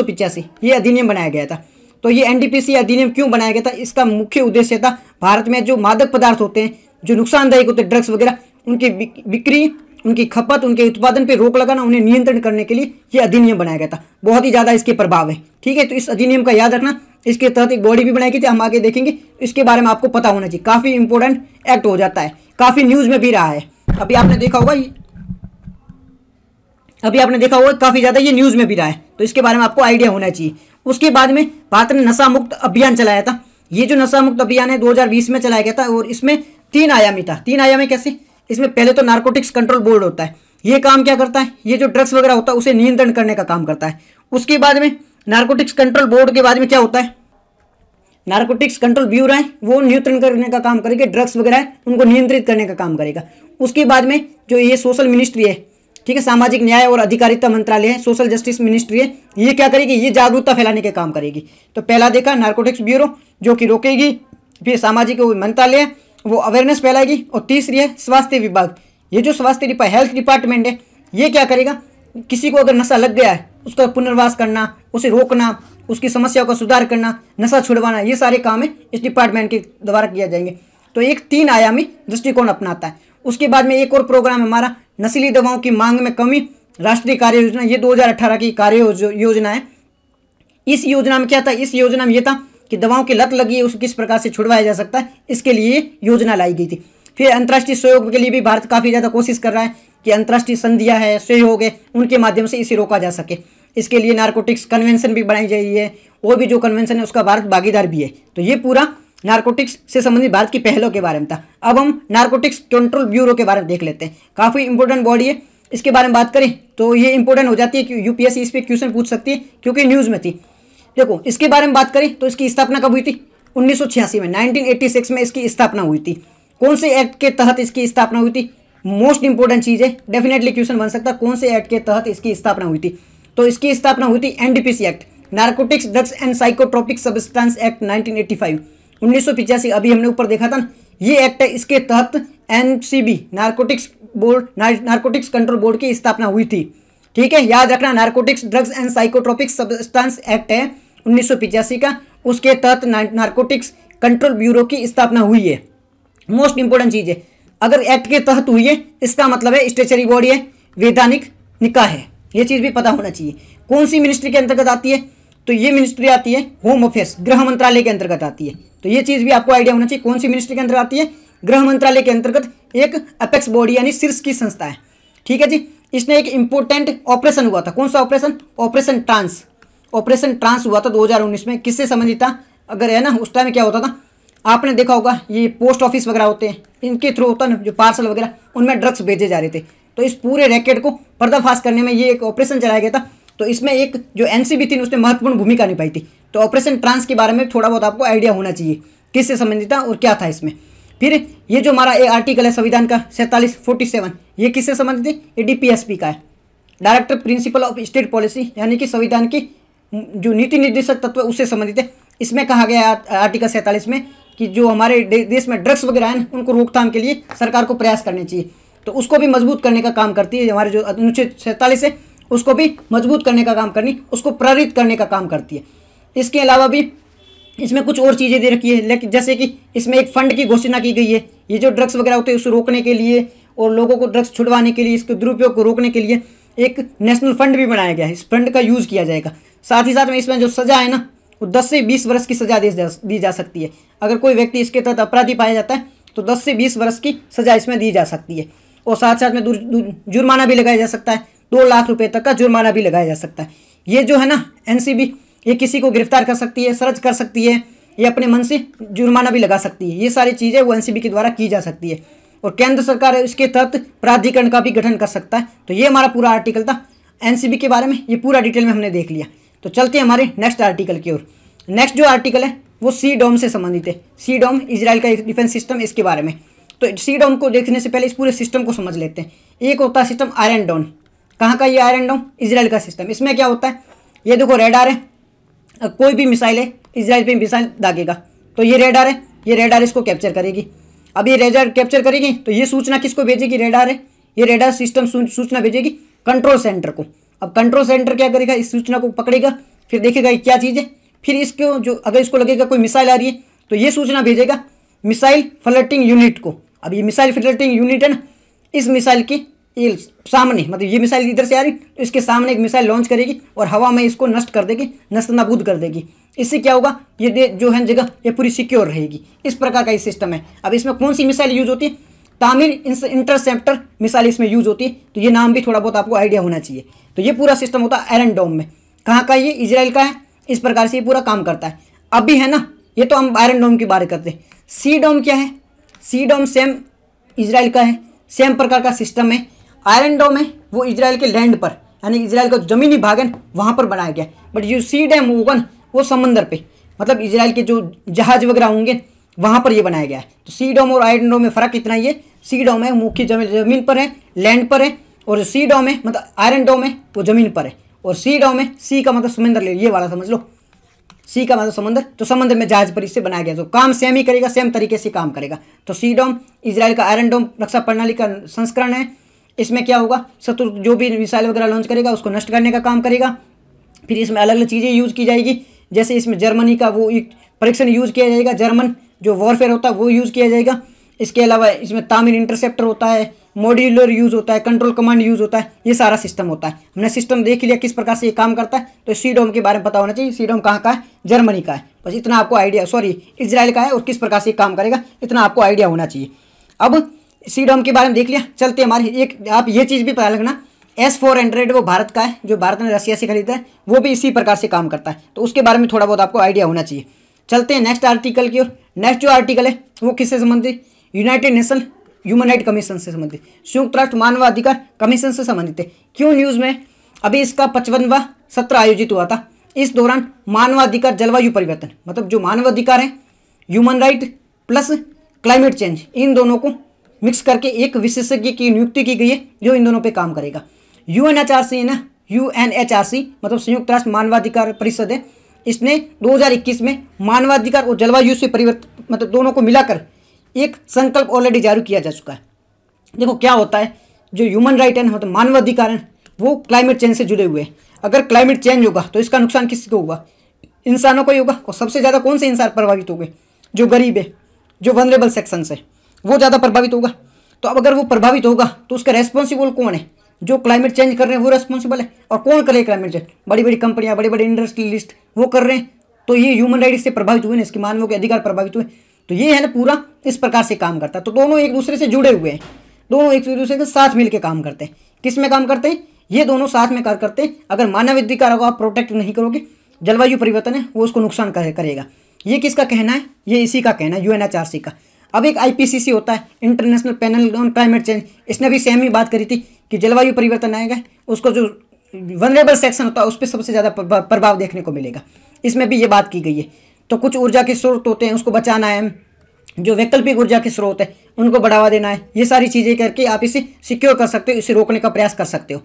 ये अधिनियम बनाया गया था तो ये एनडीपीसी अधिनियम क्यों बनाया गया था इसका मुख्य उद्देश्य था भारत में जो मादक पदार्थ होते हैं जो नुकसानदायक होते हैं ड्रग्स वगैरह उनकी बिक्री उनकी खपत उनके उत्पादन पर रोक लगाना उन्हें नियंत्रण करने के लिए ये अधिनियम बनाया गया था बहुत ही ज़्यादा इसके प्रभाव है ठीक है तो इस अधिनियम का याद रखना इसके तहत एक बॉडी भी बनाई गई थी हम आगे देखेंगे इसके बारे में आपको पता होना चाहिए काफ़ी इंपॉर्टेंट एक्ट हो जाता है काफ़ी न्यूज़ में भी रहा है अभी आपने देखा होगा अभी आपने देखा होगा काफ़ी ज़्यादा ये न्यूज़ में भी रहा है तो इसके बारे में आपको आइडिया होना चाहिए उसके बाद में भारत ने नशा मुक्त अभियान चलाया था ये जो नशा मुक्त अभियान है 2020 में चलाया गया था और इसमें तीन आयामी था तीन आयामी कैसे इसमें पहले तो नार्कोटिक्स कंट्रोल बोर्ड होता है ये काम क्या करता है ये जो ड्रग्स वगैरह होता है उसे नियंत्रण करने का काम करता है उसके बाद में नार्कोटिक्स कंट्रोल बोर्ड के बाद में क्या होता है नार्कोटिक्स कंट्रोल ब्यूरो है वो नियंत्रण करने का काम करेगा ड्रग्स वगैरह उनको नियंत्रित करने का काम करेगा उसके बाद में जो ये सोशल मिनिस्ट्री है ठीक है सामाजिक न्याय और अधिकारिता मंत्रालय है सोशल जस्टिस मिनिस्ट्री है ये क्या करेगी ये जागरूकता फैलाने के काम करेगी तो पहला देखा नार्कोटिक्स ब्यूरो जो कि रोकेगी फिर सामाजिक मंत्रालय वो अवेयरनेस फैलाएगी और तीसरी है स्वास्थ्य विभाग ये जो स्वास्थ्य डिपा, हेल्थ डिपार्टमेंट है ये क्या करेगा किसी को अगर नशा लग गया है उसका पुनर्वास करना उसे रोकना उसकी समस्याओं का सुधार करना नशा छुड़वाना ये सारे काम है इस डिपार्टमेंट के द्वारा किया जाएंगे तो एक तीन आयामी दृष्टिकोण अपनाता है उसके बाद में एक और प्रोग्राम हमारा नशीली दवाओं की मांग में कमी राष्ट्रीय कार्य योजना ये 2018 की कार्य योजना है इस योजना में क्या था इस योजना में ये था कि दवाओं की लत लगी है उसको किस प्रकार से छुड़वाया जा सकता है इसके लिए योजना लाई गई थी फिर अंतर्राष्ट्रीय सहयोग के लिए भी भारत काफ़ी ज़्यादा कोशिश कर रहा है कि अंतर्राष्ट्रीय संधियाँ है सहयोग है उनके माध्यम से इसे रोका जा सके इसके लिए नारकोटिक्स कन्वेंशन भी बनाई गई है और भी जो कन्वेंशन है उसका भारत भागीदार भी है तो ये पूरा नार्कोटिक्स से संबंधित भारत की पहलों के बारे में था अब हम नार्कोटिक्स कंट्रोल ब्यूरो के बारे में देख लेते हैं काफ़ी इंपॉर्टेंट बॉडी है इसके बारे में बात करें तो ये इंपॉर्टेंट हो जाती है कि यूपीएससी इस पर क्वेश्चन पूछ सकती है क्योंकि न्यूज़ में थी देखो इसके बारे में बात करें तो इसकी स्थापना कब हुई थी उन्नीस में नाइनटीन में इसकी स्थापना हुई थी कौन से एक्ट के तहत इसकी स्थापना हुई थी मोस्ट इंपॉर्टेंट चीज़ है डेफिनेटली क्वेश्चन बन सकता कौन से एक्ट के तहत इसकी स्थापना हुई थी तो इसकी स्थापना हुई थी NDPC act narcotics drugs and psychotropic substance act 1985 उन्नीस अभी हमने ऊपर देखा था ये एक्ट है इसके तहत NCB narcotics board narcotics control board की स्थापना हुई थी ठीक है याद रखना narcotics drugs and psychotropic substance act है उन्नीस का उसके तहत नारकोटिक्स कंट्रोल ब्यूरो की स्थापना हुई है मोस्ट इंपोर्टेंट चीज़ है अगर एक्ट के तहत हुई है इसका मतलब है स्टेचरी बॉडी है वैधानिक निकाय है ये चीज़ भी पता होना चाहिए कौन सी मिनिस्ट्री के अंतर्गत आती है तो ये मिनिस्ट्री आती है होम अफेयर्स गृह मंत्रालय के अंतर्गत आती है तो ये चीज़ भी आपको आइडिया होना चाहिए कौन सी मिनिस्ट्री के अंतर्गत आती है गृह मंत्रालय के अंतर्गत एक अपेक्स बॉडी यानी शीर्ष की संस्था है ठीक है जी इसने एक इंपोर्टेंट ऑपरेशन हुआ था कौन सा operation operation trans operation trans हुआ था 2019 में किससे संबंधित था अगर है ना उस टाइम क्या होता था आपने देखा होगा ये पोस्ट ऑफिस वगैरह होते हैं इनके थ्रू होता ना जो पार्सल वगैरह उनमें ड्रग्स भेजे जा रहे थे तो इस पूरे रैकेट को पर्दाफाश करने में ये एक ऑपरेशन चलाया गया था तो इसमें एक जो एनसीबी थी उसने महत्वपूर्ण भूमिका निभाई थी तो ऑपरेशन ट्रांस के बारे में थोड़ा बहुत आपको आइडिया होना चाहिए किससे संबंधित था और क्या था इसमें फिर ये जो हमारा ये आर्टिकल है संविधान का सैंतालीस फोर्टी सेवन ये किससे संबंधित है ये डी का है director principal of state policy यानी कि संविधान की जो नीति निर्देशक तत्व उससे संबंधित है इसमें कहा गया आर्टिकल सैंतालीस में कि जो हमारे देश में ड्रग्स वगैरह हैं उनको रोकथाम के लिए सरकार को प्रयास करने चाहिए तो उसको भी मजबूत करने का काम करती है हमारे जो अनुच्छेद सैंतालीस है उसको भी मजबूत करने का काम करनी उसको प्रेरित करने का काम करती है इसके अलावा भी इसमें कुछ और चीज़ें दे रखी है लेकिन जैसे कि इसमें एक फंड की घोषणा की गई है ये जो ड्रग्स वगैरह होते हैं उसको रोकने के लिए और लोगों को ड्रग्स छुड़वाने के लिए इसके दुरुपयोग को रोकने के लिए एक नेशनल फंड भी बनाया गया है इस फंड का यूज़ किया जाएगा साथ ही साथ में इसमें जो सज़ा है ना वो दस से बीस वर्ष की सज़ा दी जा सकती है अगर कोई व्यक्ति इसके तहत अपराधी पाया जाता है तो दस से बीस वर्ष की सज़ा इसमें दी जा सकती है और साथ साथ में जुर्माना भी लगाया जा सकता है दो लाख रुपये तक का जुर्माना भी लगाया जा सकता है ये जो है ना एन ये किसी को गिरफ्तार कर सकती है सर्च कर सकती है ये अपने मन से जुर्माना भी लगा सकती है ये सारी चीज़ें वो एनसीबी के द्वारा की जा सकती है और केंद्र सरकार इसके तहत प्राधिकरण का भी गठन कर सकता है तो ये हमारा पूरा आर्टिकल था एनसीबी के बारे में ये पूरा डिटेल में हमने देख लिया तो चलते हैं हमारे नेक्स्ट आर्टिकल की ओर नेक्स्ट जो आर्टिकल है वो सी डोम से संबंधित है सी डोम इसराइल का डिफेंस सिस्टम इसके बारे में तो सी डोम को देखने से पहले इस पूरे सिस्टम को समझ लेते हैं एक होता है सिस्टम आयरन डोम कहाँ का ये आयरन डोम इसराइल का सिस्टम इसमें क्या होता है ये देखो रेडार है कोई भी मिसाइल है इसराइल पर मिसाइल दागेगा तो ये रेडार है ये रेडार इसको कैप्चर करेगी अब ये रेडार कैप्चर करेगी तो ये सूचना किसको भेजेगी रेडार है ये रेडार सिस्टम सूचना भेजेगी कंट्रोल सेंटर को अब कंट्रोल सेंटर क्या करेगा इस सूचना को पकड़ेगा फिर देखेगा ये क्या चीज़ है फिर इसको जो अगर इसको लगेगा कोई मिसाइल आ रही है तो ये सूचना भेजेगा मिसाइल फ्लटिंग यूनिट को अब ये मिसाइल फ्लटिंग यूनिट है ना इस मिसाइल की ये सामने मतलब ये मिसाइल इधर से आ रही तो इसके सामने एक मिसाइल लॉन्च करेगी और हवा में इसको नष्ट कर देगी नष्ट नबूद कर देगी इससे क्या होगा ये जो है जगह ये पूरी सिक्योर रहेगी इस प्रकार का ये सिस्टम है अब इसमें कौन सी मिसाइल यूज होती है तामिर इंटरसेप्टर मिसाइल इसमें यूज होती है तो ये नाम भी थोड़ा बहुत आपको आइडिया होना चाहिए तो ये पूरा सिस्टम होता है एरन डोम में कहाँ का ये इसराइल का है इस प्रकार से ये पूरा काम करता है अभी है ना ये तो हम आयरन डोम की बात करते हैं सी डोम क्या है सी डोम सेम इसराइल का है सेम प्रकार का सिस्टम है आयरन डोम है वो इसराइल के लैंड पर यानी इसराइल का ज़मीनी भाग है वहाँ पर बनाया गया बट यू सी डैम ओवन वो समंदर पे मतलब इसराइल के जो जहाज वगैरह होंगे वहाँ पर ये बनाया गया है तो सी डोम और आयरन डोम में फ़र्क इतना ही है सी डोम है मुख्य ज़मीन पर है लैंड पर है और सी डोम है मतलब आयरन डोम है वो ज़मीन पर है और सी डोम है सी का मतलब समंदर ले ये वाला समझ लो सी का मतलब समंदर तो समंदर में जहाज पर इससे बनाया गया जो तो काम सेम ही करेगा सेम तरीके से काम करेगा तो सी डोम इसराइल का आयरन डोम रक्षा प्रणाली का संस्करण है इसमें क्या होगा शत्रु जो भी मिसाइल वगैरह लॉन्च करेगा उसको नष्ट करने का काम करेगा फिर इसमें अलग अलग चीज़ें यूज़ की जाएगी जैसे इसमें जर्मनी का वो परीक्षण यूज़ किया जाएगा जर्मन जो वॉरफेयर होता है वो यूज़ किया जाएगा इसके अलावा इसमें तामिल इंटरसेप्टर होता है मॉड्यूलर यूज़ होता है कंट्रोल कमांड यूज़ होता है ये सारा सिस्टम होता है हमने सिस्टम देख लिया किस प्रकार से ये काम करता है तो सीडोम के बारे में पता होना चाहिए सीडोम कहाँ का है जर्मनी का है बस इतना आपको आइडिया सॉरी इसराइल का है और किस प्रकार से ये काम करेगा इतना आपको आइडिया होना चाहिए अब सी डॉम के बारे में देख लिया चलते हमारे एक आप ये चीज़ भी पता लगना एस फोर हंड्रेड वो भारत का है जो भारत ने रशिया से खरीदा है वो भी इसी प्रकार से काम करता है तो उसके बारे में थोड़ा बहुत आपको आइडिया होना चाहिए चलते हैं नेक्स्ट आर्टिकल की ओर नेक्स्ट जो आर्टिकल है वो किससे संबंधित United Nation Human Right Commission से संबंधित संयुक्त राष्ट्र मानवाधिकार कमीशन से संबंधित है क्यों न्यूज़ में अभी इसका पचपनवा सत्र आयोजित हुआ था इस दौरान मानवाधिकार जलवायु परिवर्तन मतलब जो मानवाधिकार है human right plus climate change इन दोनों को मिक्स करके एक विशेषज्ञ की नियुक्ति की गई है जो इन दोनों पर काम करेगा U N H R C है ना U N H R C मतलब संयुक्त राष्ट्र मानवाधिकार परिषद है इसने 2021 में मानवाधिकार और जलवायु से परिवर्तन मतलब दोनों को मिलाकर एक संकल्प ऑलरेडी जारी किया जा चुका है देखो क्या होता है जो ह्यूमन राइट है मतलब मानवाधिकार है वो क्लाइमेट चेंज से जुड़े हुए हैं अगर क्लाइमेट चेंज होगा तो इसका नुकसान किसको होगा इंसानों को ही होगा और सबसे ज़्यादा कौन से इंसान प्रभावित गए जो गरीब है जो वनरेबल सेक्शन है वो ज़्यादा प्रभावित होगा तो अब अगर वो प्रभावित होगा तो उसका रेस्पॉन्सिबल कौन है जो क्लाइमेट चेंज कर रहे हैं वो रेस्पॉन्सिबल है और कौन करे क्लाइमेट चेंज बड़ी बड़ी कंपनियां बड़े बड़े इंडस्ट्रियलिस्ट वो कर रहे हैं तो ये ह्यूमन राइट से प्रभावित हुए ना इसके मानवों के अधिकार प्रभावित हुए तो ये है ना पूरा इस प्रकार से काम करता है तो दोनों एक दूसरे से जुड़े हुए हैं दोनों एक दूसरे के साथ मिलकर काम करते हैं किस में काम करते हैं ये दोनों साथ में कार्य करते हैं अगर मानव अधिकार को आप प्रोटेक्ट नहीं करोगे जलवायु परिवर्तन है वो उसको नुकसान करेगा ये किसका कहना है ये इसी का कहना है यू का अब एक आईपीसीसी होता है international panel on climate change इसने भी सेम ही बात करी थी कि जलवायु परिवर्तन आएगा उसको जो वनरेबल सेक्शन होता है उस पर सबसे ज़्यादा प्रभाव देखने को मिलेगा इसमें भी ये बात की गई है तो कुछ ऊर्जा के स्रोत होते हैं उसको बचाना है जो वैकल्पिक ऊर्जा के स्रोत है उनको बढ़ावा देना है ये सारी चीज़ें करके आप इसे सिक्योर कर सकते हो इसे रोकने का प्रयास कर सकते हो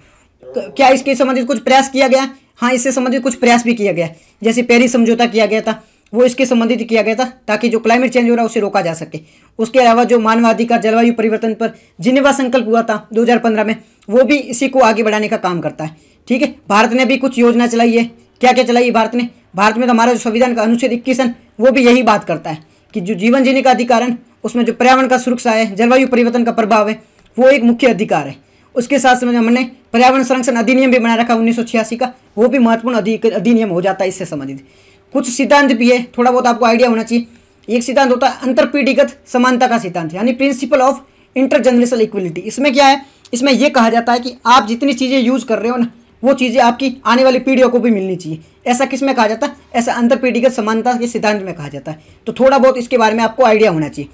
क्या इसके संबंधित कुछ प्रयास किया गया हाँ इससे संबंधित कुछ प्रयास भी किया गया जैसे पेरिस समझौता किया गया था वो इसके संबंधित किया गया था ताकि जो क्लाइमेट चेंज हो रहा है उसे रोका जा सके उसके अलावा जो मानवाधिकार जलवायु परिवर्तन पर जिनेवा संकल्प हुआ था 2015 में वो भी इसी को आगे बढ़ाने का काम करता है ठीक है भारत ने भी कुछ योजना चलाई है क्या क्या चलाई है भारत ने भारत में तो हमारा जो संविधान का अनुच्छेद इक्कीस है वो भी यही बात करता है कि जो जीवन जीने का अधिकार है उसमें जो पर्यावरण का सुरक्षा है जलवायु परिवर्तन का प्रभाव है वो एक मुख्य अधिकार है उसके साथ समझ हमने पर्यावरण संरक्षण अधिनियम भी बना रखा उन्नीस का वो भी महत्वपूर्ण अधिनियम हो जाता है इससे संबंधित कुछ सिद्धांत भी है थोड़ा बहुत आपको आइडिया होना चाहिए एक सिद्धांत होता है अंतरपीढ़ीगत समानता का सिद्धांत यानी प्रिंसिपल ऑफ इंटरजनरेशनल इक्वलिटी इसमें क्या है इसमें यह कहा जाता है कि आप जितनी चीज़ें यूज़ कर रहे हो ना वो चीज़ें आपकी आने वाली पीढ़ियों को भी मिलनी चाहिए ऐसा किस में कहा जाता है ऐसा अंतरपीढ़ीगत समानता के सिद्धांत में कहा जाता है तो थोड़ा बहुत इसके बारे में आपको आइडिया होना चाहिए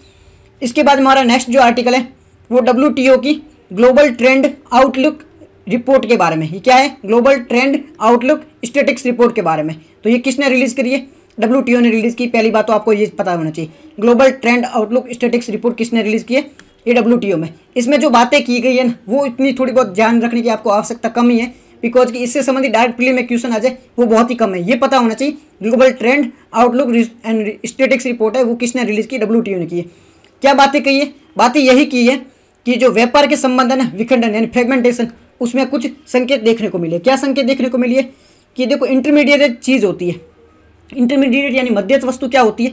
इसके बाद हमारा नेक्स्ट जो आर्टिकल है वो डब्ल्यू की ग्लोबल ट्रेंड आउटलुक रिपोर्ट के बारे में ये क्या है global trend outlook statistics report के बारे में तो ये किसने रिलीज़ करी है डब्ल्यू ने रिलीज़ की पहली बात तो आपको ये पता होना चाहिए global trend outlook statistics report किसने रिलीज़ की है ये डब्ल्यू में इसमें जो बातें की गई है ना वो इतनी थोड़ी बहुत ध्यान रखने की आपको आवश्यकता कम ही है बिकॉज कि इससे संबंधित डायरेक्ट प्ले में क्वेश्चन आ जाए वो बहुत ही कम है ये पता होना चाहिए global trend outlook and statistics report है वो किसने रिलीज़ की डब्ल्यू ने की है क्या बातें कही है बातें यही की है कि जो व्यापार के संबंध है ना विखंडन यानी फ्रेगमेंटेशन उसमें कुछ संकेत देखने को मिले क्या संकेत देखने को मिली है कि देखो इंटरमीडिएट चीज़ होती है इंटरमीडिएट यानी मध्यस्थ वस्तु क्या होती है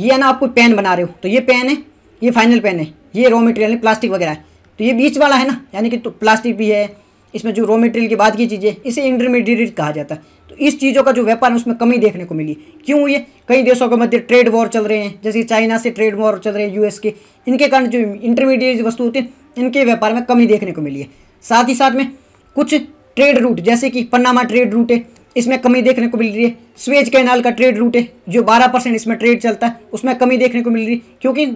ये है ना आपको पेन बना रहे हो तो ये पेन है ये फाइनल पेन है ये रॉ मटेरियल है प्लास्टिक वगैरह है तो ये बीच वाला है ना यानी कि तो प्लास्टिक भी है इसमें जो रॉ मटेरियल की बात की चीज़ें इसे इंटरमीडिएट कहा जाता है तो इस चीज़ों का जो व्यापार है उसमें कमी देखने को मिली क्यों ये कई देशों के मध्य ट्रेड वॉर चल रहे हैं जैसे चाइना से ट्रेड वॉर चल रहे हैं यूएस के इनके कारण जो इंटरमीडिएट वस्तु होती है इनके व्यापार में कमी देखने को मिली है साथ ही साथ में कुछ ट्रेड रूट जैसे कि पन्नामा ट्रेड रूट है इसमें कमी देखने को मिल रही है स्वेज कैनाल का ट्रेड रूट है जो बारह परसेंट इसमें ट्रेड चलता है उसमें कमी देखने को मिल रही है क्योंकि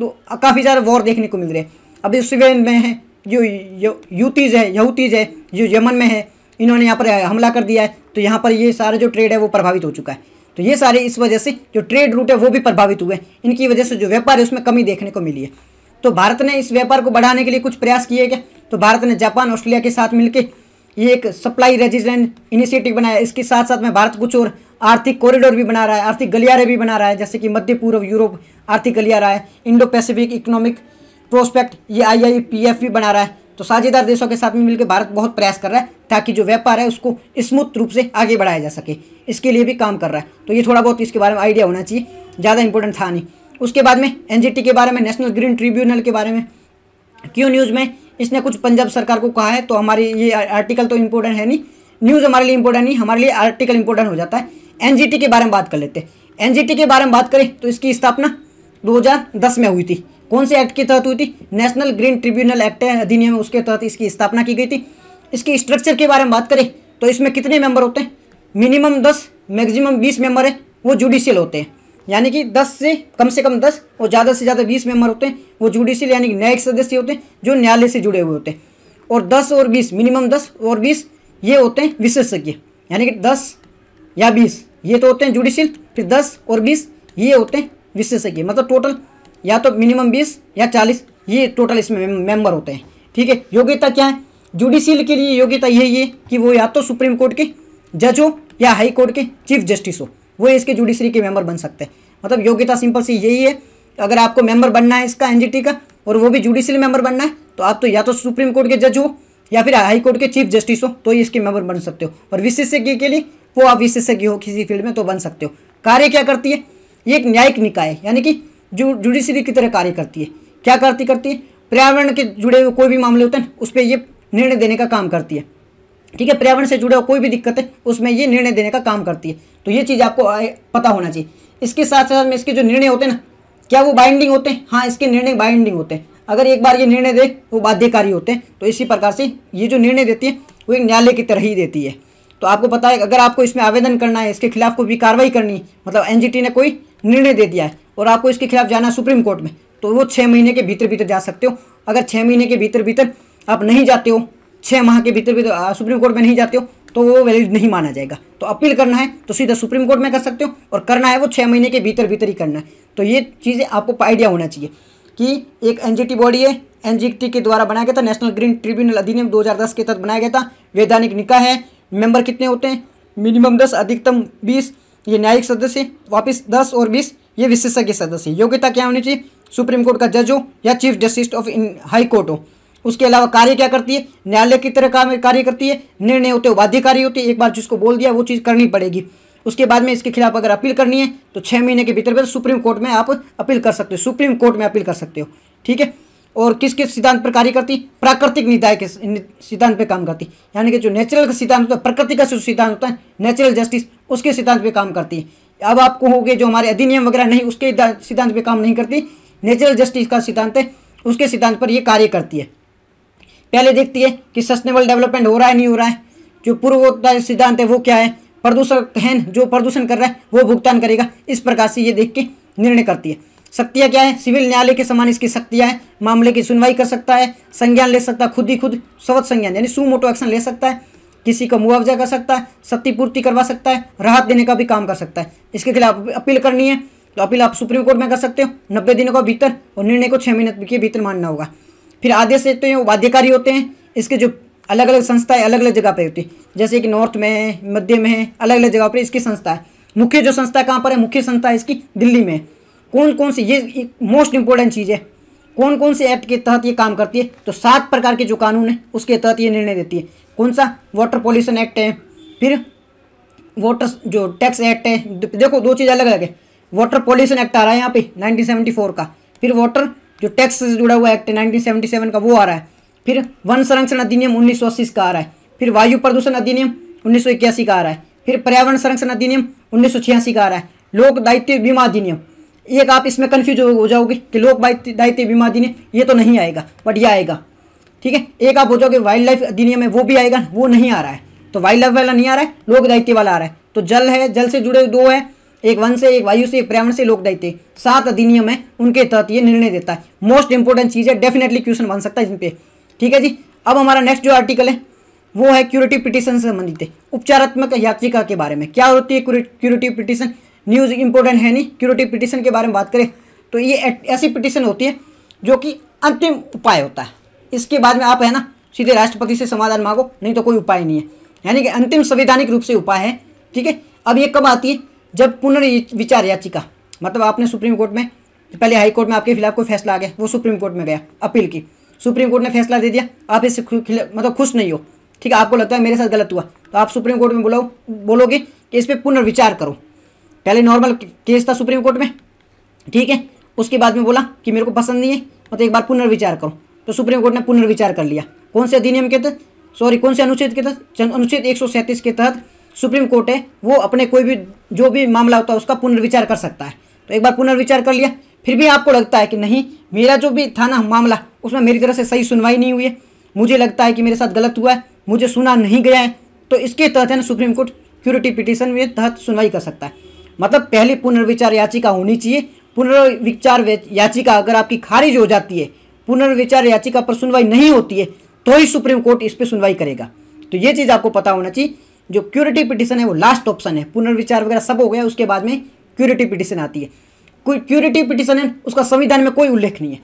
काफ़ी ज़्यादा वॉर देखने को मिल रहे हैं अभी स्वेन में है जो यूतीज़ है यहूतीज़ है जो यमन में है इन्होंने यहाँ पर हमला कर दिया है तो यहाँ पर ये सारा जो ट्रेड है वो प्रभावित हो चुका है तो ये सारे इस वजह से जो ट्रेड रूट है वो भी प्रभावित हुए इनकी वजह से जो व्यापार है उसमें कमी देखने को मिली है तो भारत ने इस व्यापार को बढ़ाने के लिए कुछ प्रयास किए क्या तो भारत ने जापान ऑस्ट्रेलिया के साथ मिलकर ये एक सप्लाई रेजिस्टेंट इनिशिएटिव बनाया है इसके साथ साथ में भारत कुछ और आर्थिक कॉरिडोर भी बना रहा है आर्थिक गलियारे भी बना रहा है जैसे कि मध्य पूर्व यूरोप आर्थिक गलियारा है इंडो पैसिफिक इकोनॉमिक प्रोस्पेक्ट ये आई आई पी एफ भी बना रहा है तो साझेदार देशों के साथ में मिलकर भारत बहुत प्रयास कर रहा है ताकि जो व्यापार है उसको स्मूथ रूप से आगे बढ़ाया जा सके इसके लिए भी काम कर रहा है तो ये थोड़ा बहुत इसके बारे में आइडिया होना चाहिए ज़्यादा इंपॉर्टेंट था नहीं उसके बाद में एनजीटी के बारे में नेशनल ग्रीन ट्रिब्यूनल के बारे में क्यों न्यूज़ में इसने कुछ पंजाब सरकार को कहा है तो हमारी ये आर्टिकल तो इम्पोर्टेंट है नहीं न्यूज़ हमारे लिए इम्पोर्टेंट नहीं हमारे लिए आर्टिकल इम्पोर्टेंट हो जाता है एन के बारे में बात कर लेते हैं एन के बारे में बात करें तो इसकी स्थापना दो में हुई थी कौन से एक्ट के तहत हुई थी नेशनल ग्रीन ट्रिब्यूनल एक्ट अधिनियम उसके तहत इसकी स्थापना की गई थी इसके स्ट्रक्चर के बारे में बात करें तो इसमें कितने मेंबर होते हैं मिनिमम दस मैक्सिमम बीस मेंबर है वो जुडिशियल होते हैं यानी कि 10 से कम से कम 10 और ज़्यादा से ज़्यादा 20 मेंबर होते हैं वो जुडिशियल यानी कि न्यायिक सदस्य होते हैं जो न्यायालय से जुड़े हुए होते हैं और 10 और 20 मिनिमम 10 और 20 ये होते हैं विशेषज्ञ यानी कि 10 या 20 ये तो होते हैं जुडिशियल फिर 10 और 20 ये होते हैं विशेषज्ञ मतलब टोटल या तो मिनिमम बीस या चालीस ये टोटल इसमें मेम्बर होते हैं ठीक है योग्यता क्या है जुडिशियल के लिए योग्यता यही है कि वो या तो सुप्रीम कोर्ट के जज हो या हाई कोर्ट के चीफ जस्टिस हो वो इसके जुडिशरी के मेंबर बन सकते हैं मतलब योग्यता सिंपल सी यही है अगर आपको मेंबर बनना है इसका एनजीटी का और वो भी जुडिशियल मेंबर बनना है तो आप तो या तो सुप्रीम कोर्ट के जज हो या फिर हाई कोर्ट के चीफ जस्टिस हो तो ही इसके मेंबर बन सकते हो और विशेषज्ञ के लिए वो आप विशेषज्ञ हो किसी फील्ड में तो बन सकते हो कार्य क्या करती है ये एक न्यायिक निकाय है यानी कि जु जुडिशरी की तरह कार्य करती है क्या करती करती है पर्यावरण के जुड़े हुए कोई भी मामले होते हैं उस पर ये निर्णय देने का काम करती है ठीक है पर्यावरण से जुड़े हुआ कोई भी दिक्कत है उसमें ये निर्णय देने का काम करती है तो ये चीज़ आपको पता होना चाहिए इसके साथ साथ में इसके जो निर्णय होते हैं ना क्या वो बाइंडिंग होते हैं हाँ इसके निर्णय बाइंडिंग होते हैं अगर एक बार ये निर्णय दे वो बाध्यकारी होते हैं तो इसी प्रकार से ये जो निर्णय देती है वो एक न्यायालय की तरह ही देती है तो आपको पता है अगर आपको इसमें आवेदन करना है इसके खिलाफ कोई भी कार्रवाई करनी है मतलब एनजीटी ने कोई निर्णय दे दिया है और आपको इसके खिलाफ जाना है सुप्रीम कोर्ट में तो वो छः महीने के भीतर भीतर जा सकते हो अगर छः महीने के भीतर भीतर आप नहीं जाते हो छः माह के भीतर भी तो, सुप्रीम कोर्ट में नहीं जाते हो तो वो वैलिड नहीं माना जाएगा तो अपील करना है तो सीधा सुप्रीम कोर्ट में कर सकते हो और करना है वो छः महीने के भीतर भीतर ही करना है तो ये चीज़ें आपको आइडिया होना चाहिए कि एक एनजीटी बॉडी है एन के द्वारा बनाया गया था नेशनल ग्रीन ट्रिब्यूनल अधिनियम 2010 के तहत बनाया गया था वैधानिक निकाय है मेंबर कितने होते हैं मिनिमम दस अधिकतम बीस ये न्यायिक सदस्य वापस दस और बीस ये विशेषज्ञ सदस्य योग्यता क्या होनी चाहिए सुप्रीम कोर्ट का जज हो या chief justice of high court हो उसके अलावा कार्य क्या करती है न्यायालय की तरह काम कार्य करती है निर्णय होते हो बाध्यकारी होती है एक बार जिसको बोल दिया वो चीज़ करनी पड़ेगी उसके बाद में इसके खिलाफ अगर अपील करनी है तो छः महीने के भीतर भी सुप्रीम कोर्ट में आप अपील कर सकते हो सुप्रीम कोर्ट में अपील कर सकते हो ठीक है और किस किस सिद्धांत पर कार्य करती प्राकृतिक निदाय के सिद्धांत पर काम करती यानी कि जो नेचुरल का सिद्धांत होता है प्रकृति का जो सिद्धांत होता है नेचुरल जस्टिस उसके सिद्धांत पर काम करती है अब आपको कहोगे जो हमारे अधिनियम वगैरह नहीं उसके सिद्धांत पर काम नहीं करती नेचुरल जस्टिस का सिद्धांत है उसके सिद्धांत पर ये कार्य करती है पहले देखती है कि सस्टेनेबल डेवलपमेंट हो रहा है नहीं हो रहा है जो पूर्व सिद्धांत है वो क्या है है जो प्रदूषण कर रहा है वो भुगतान करेगा इस प्रकार से ये देख के निर्णय करती है शक्तियाँ क्या है सिविल न्यायालय के समान इसकी शक्तियाँ हैं मामले की सुनवाई कर सकता है संज्ञान ले सकता है खुद ही खुद स्वत संज्ञान यानी सुमोटो एक्शन ले सकता है किसी को मुआवजा कर सकता है क्षतिपूर्ति करवा सकता है राहत देने का भी काम कर सकता है इसके खिलाफ अपील करनी है तो अपील आप सुप्रीम कोर्ट में कर सकते हो नब्बे दिनों का भीतर और निर्णय को छः महीने के भीतर मानना होगा फिर आदेश होते हैं वो होते हैं इसके जो अलग अलग संस्थाएं अलग अलग जगह पर होती है जैसे कि नॉर्थ में है मध्य में है अलग अलग जगह पर इसकी संस्था है मुख्य जो संस्था कहाँ पर है मुख्य संस्था इसकी दिल्ली में कौन कौन सी ये मोस्ट इंपॉर्टेंट चीज़ है कौन कौन से एक्ट के तहत ये काम करती है तो सात प्रकार के जो कानून है उसके तहत ये निर्णय देती है कौन सा वाटर पॉल्यूशन एक्ट है फिर वाटर जो टैक्स एक्ट है देखो दो चीज़ अलग अलग है वाटर पॉल्यूशन एक्ट आ रहा है यहाँ पे 1974 का फिर वाटर जो टैक्स से जुड़ा हुआ एक्ट नाइनटीन का वो आ रहा है फिर वन संरक्षण अधिनियम उन्नीस का आ रहा है फिर वायु प्रदूषण अधिनियम उन्नीस का आ रहा है फिर पर्यावरण संरक्षण अधिनियम उन्नीस का आ रहा है लोक दायित्व बीमा अधिनियम एक आप इसमें कन्फ्यूज हो जाओगे कि लोक दायित्व बीमा अधिनियम ये तो नहीं आएगा बट ये आएगा ठीक है एक आप हो जाओगे वाइल्ड लाइफ अधिनियम है वो भी आएगा वो नहीं आ रहा है तो वाइल्ड लाइफ वाला नहीं आ रहा है लोक दायित्व वाला आ रहा है तो जल है जल से जुड़े दो है एक वन से एक वायु से एक पर्यावरण से लोग डरते सात अधिनियम है उनके तहत ये निर्णय देता है मोस्ट इंपॉर्टेंट चीज़ है डेफिनेटली क्वेश्चन बन सकता है इन ठीक है जी अब हमारा नेक्स्ट जो आर्टिकल है वो है क्यूरेटिव पिटिशन से संबंधित उपचारात्मक याचिका के बारे में क्या होती है क्यूरेटिव पिटिशन न्यूज़ इंपॉर्टेंट है नहीं क्यूरेटिव पिटिशन के बारे में बात करें तो ये ऐसी पिटिशन होती है जो कि अंतिम उपाय होता है इसके बाद में आप है ना सीधे राष्ट्रपति से समाधान मांगो नहीं तो कोई उपाय नहीं है यानी कि अंतिम संवैधानिक रूप से उपाय है ठीक है अब ये कब आती है जब पुनर्विचार याचिका मतलब आपने सुप्रीम कोर्ट में पहले हाई कोर्ट में आपके खिलाफ कोई फैसला आ गया वो सुप्रीम कोर्ट में गया अपील की सुप्रीम कोर्ट ने फैसला दे दिया आप इससे मतलब खुश नहीं हो ठीक है आपको लगता है मेरे साथ गलत हुआ तो आप सुप्रीम कोर्ट में बोलाओ बोलोगे कि इस पर पुनर्विचार करो पहले नॉर्मल केस था सुप्रीम कोर्ट में ठीक है उसके बाद में बोला कि मेरे को पसंद नहीं है मतलब तो एक बार पुनर्विचार करो तो सुप्रीम कोर्ट ने पुनर्विचार कर लिया कौन से अधिनियम के तहत सॉरी कौन से अनुच्छेद के तहत अनुच्छेद एक के तहत सुप्रीम कोर्ट है वो अपने कोई भी जो भी मामला होता है उसका पुनर्विचार कर सकता है तो एक बार पुनर्विचार कर लिया फिर भी आपको लगता है कि नहीं मेरा जो भी था ना मामला उसमें मेरी तरह से सही सुनवाई नहीं हुई है मुझे लगता है कि मेरे साथ गलत हुआ है मुझे सुना नहीं गया है तो इसके तहत है ना सुप्रीम कोर्ट क्यूरिटी पिटीशन में तहत सुनवाई कर सकता है मतलब पहले पुनर्विचार याचिका होनी चाहिए पुनर्विचार याचिका अगर आपकी खारिज हो जाती है पुनर्विचार याचिका पर सुनवाई नहीं होती है तो ही सुप्रीम कोर्ट इस पर सुनवाई करेगा तो ये चीज़ आपको पता होना चाहिए जो क्यूरेटिव पिटिशन है वो लास्ट ऑप्शन है पुनर्विचार वगैरह सब हो गया उसके बाद में क्यूरेटिव पिटिशन आती है कोई क्यूरेटिव पिटिशन है उसका संविधान में कोई उल्लेख नहीं है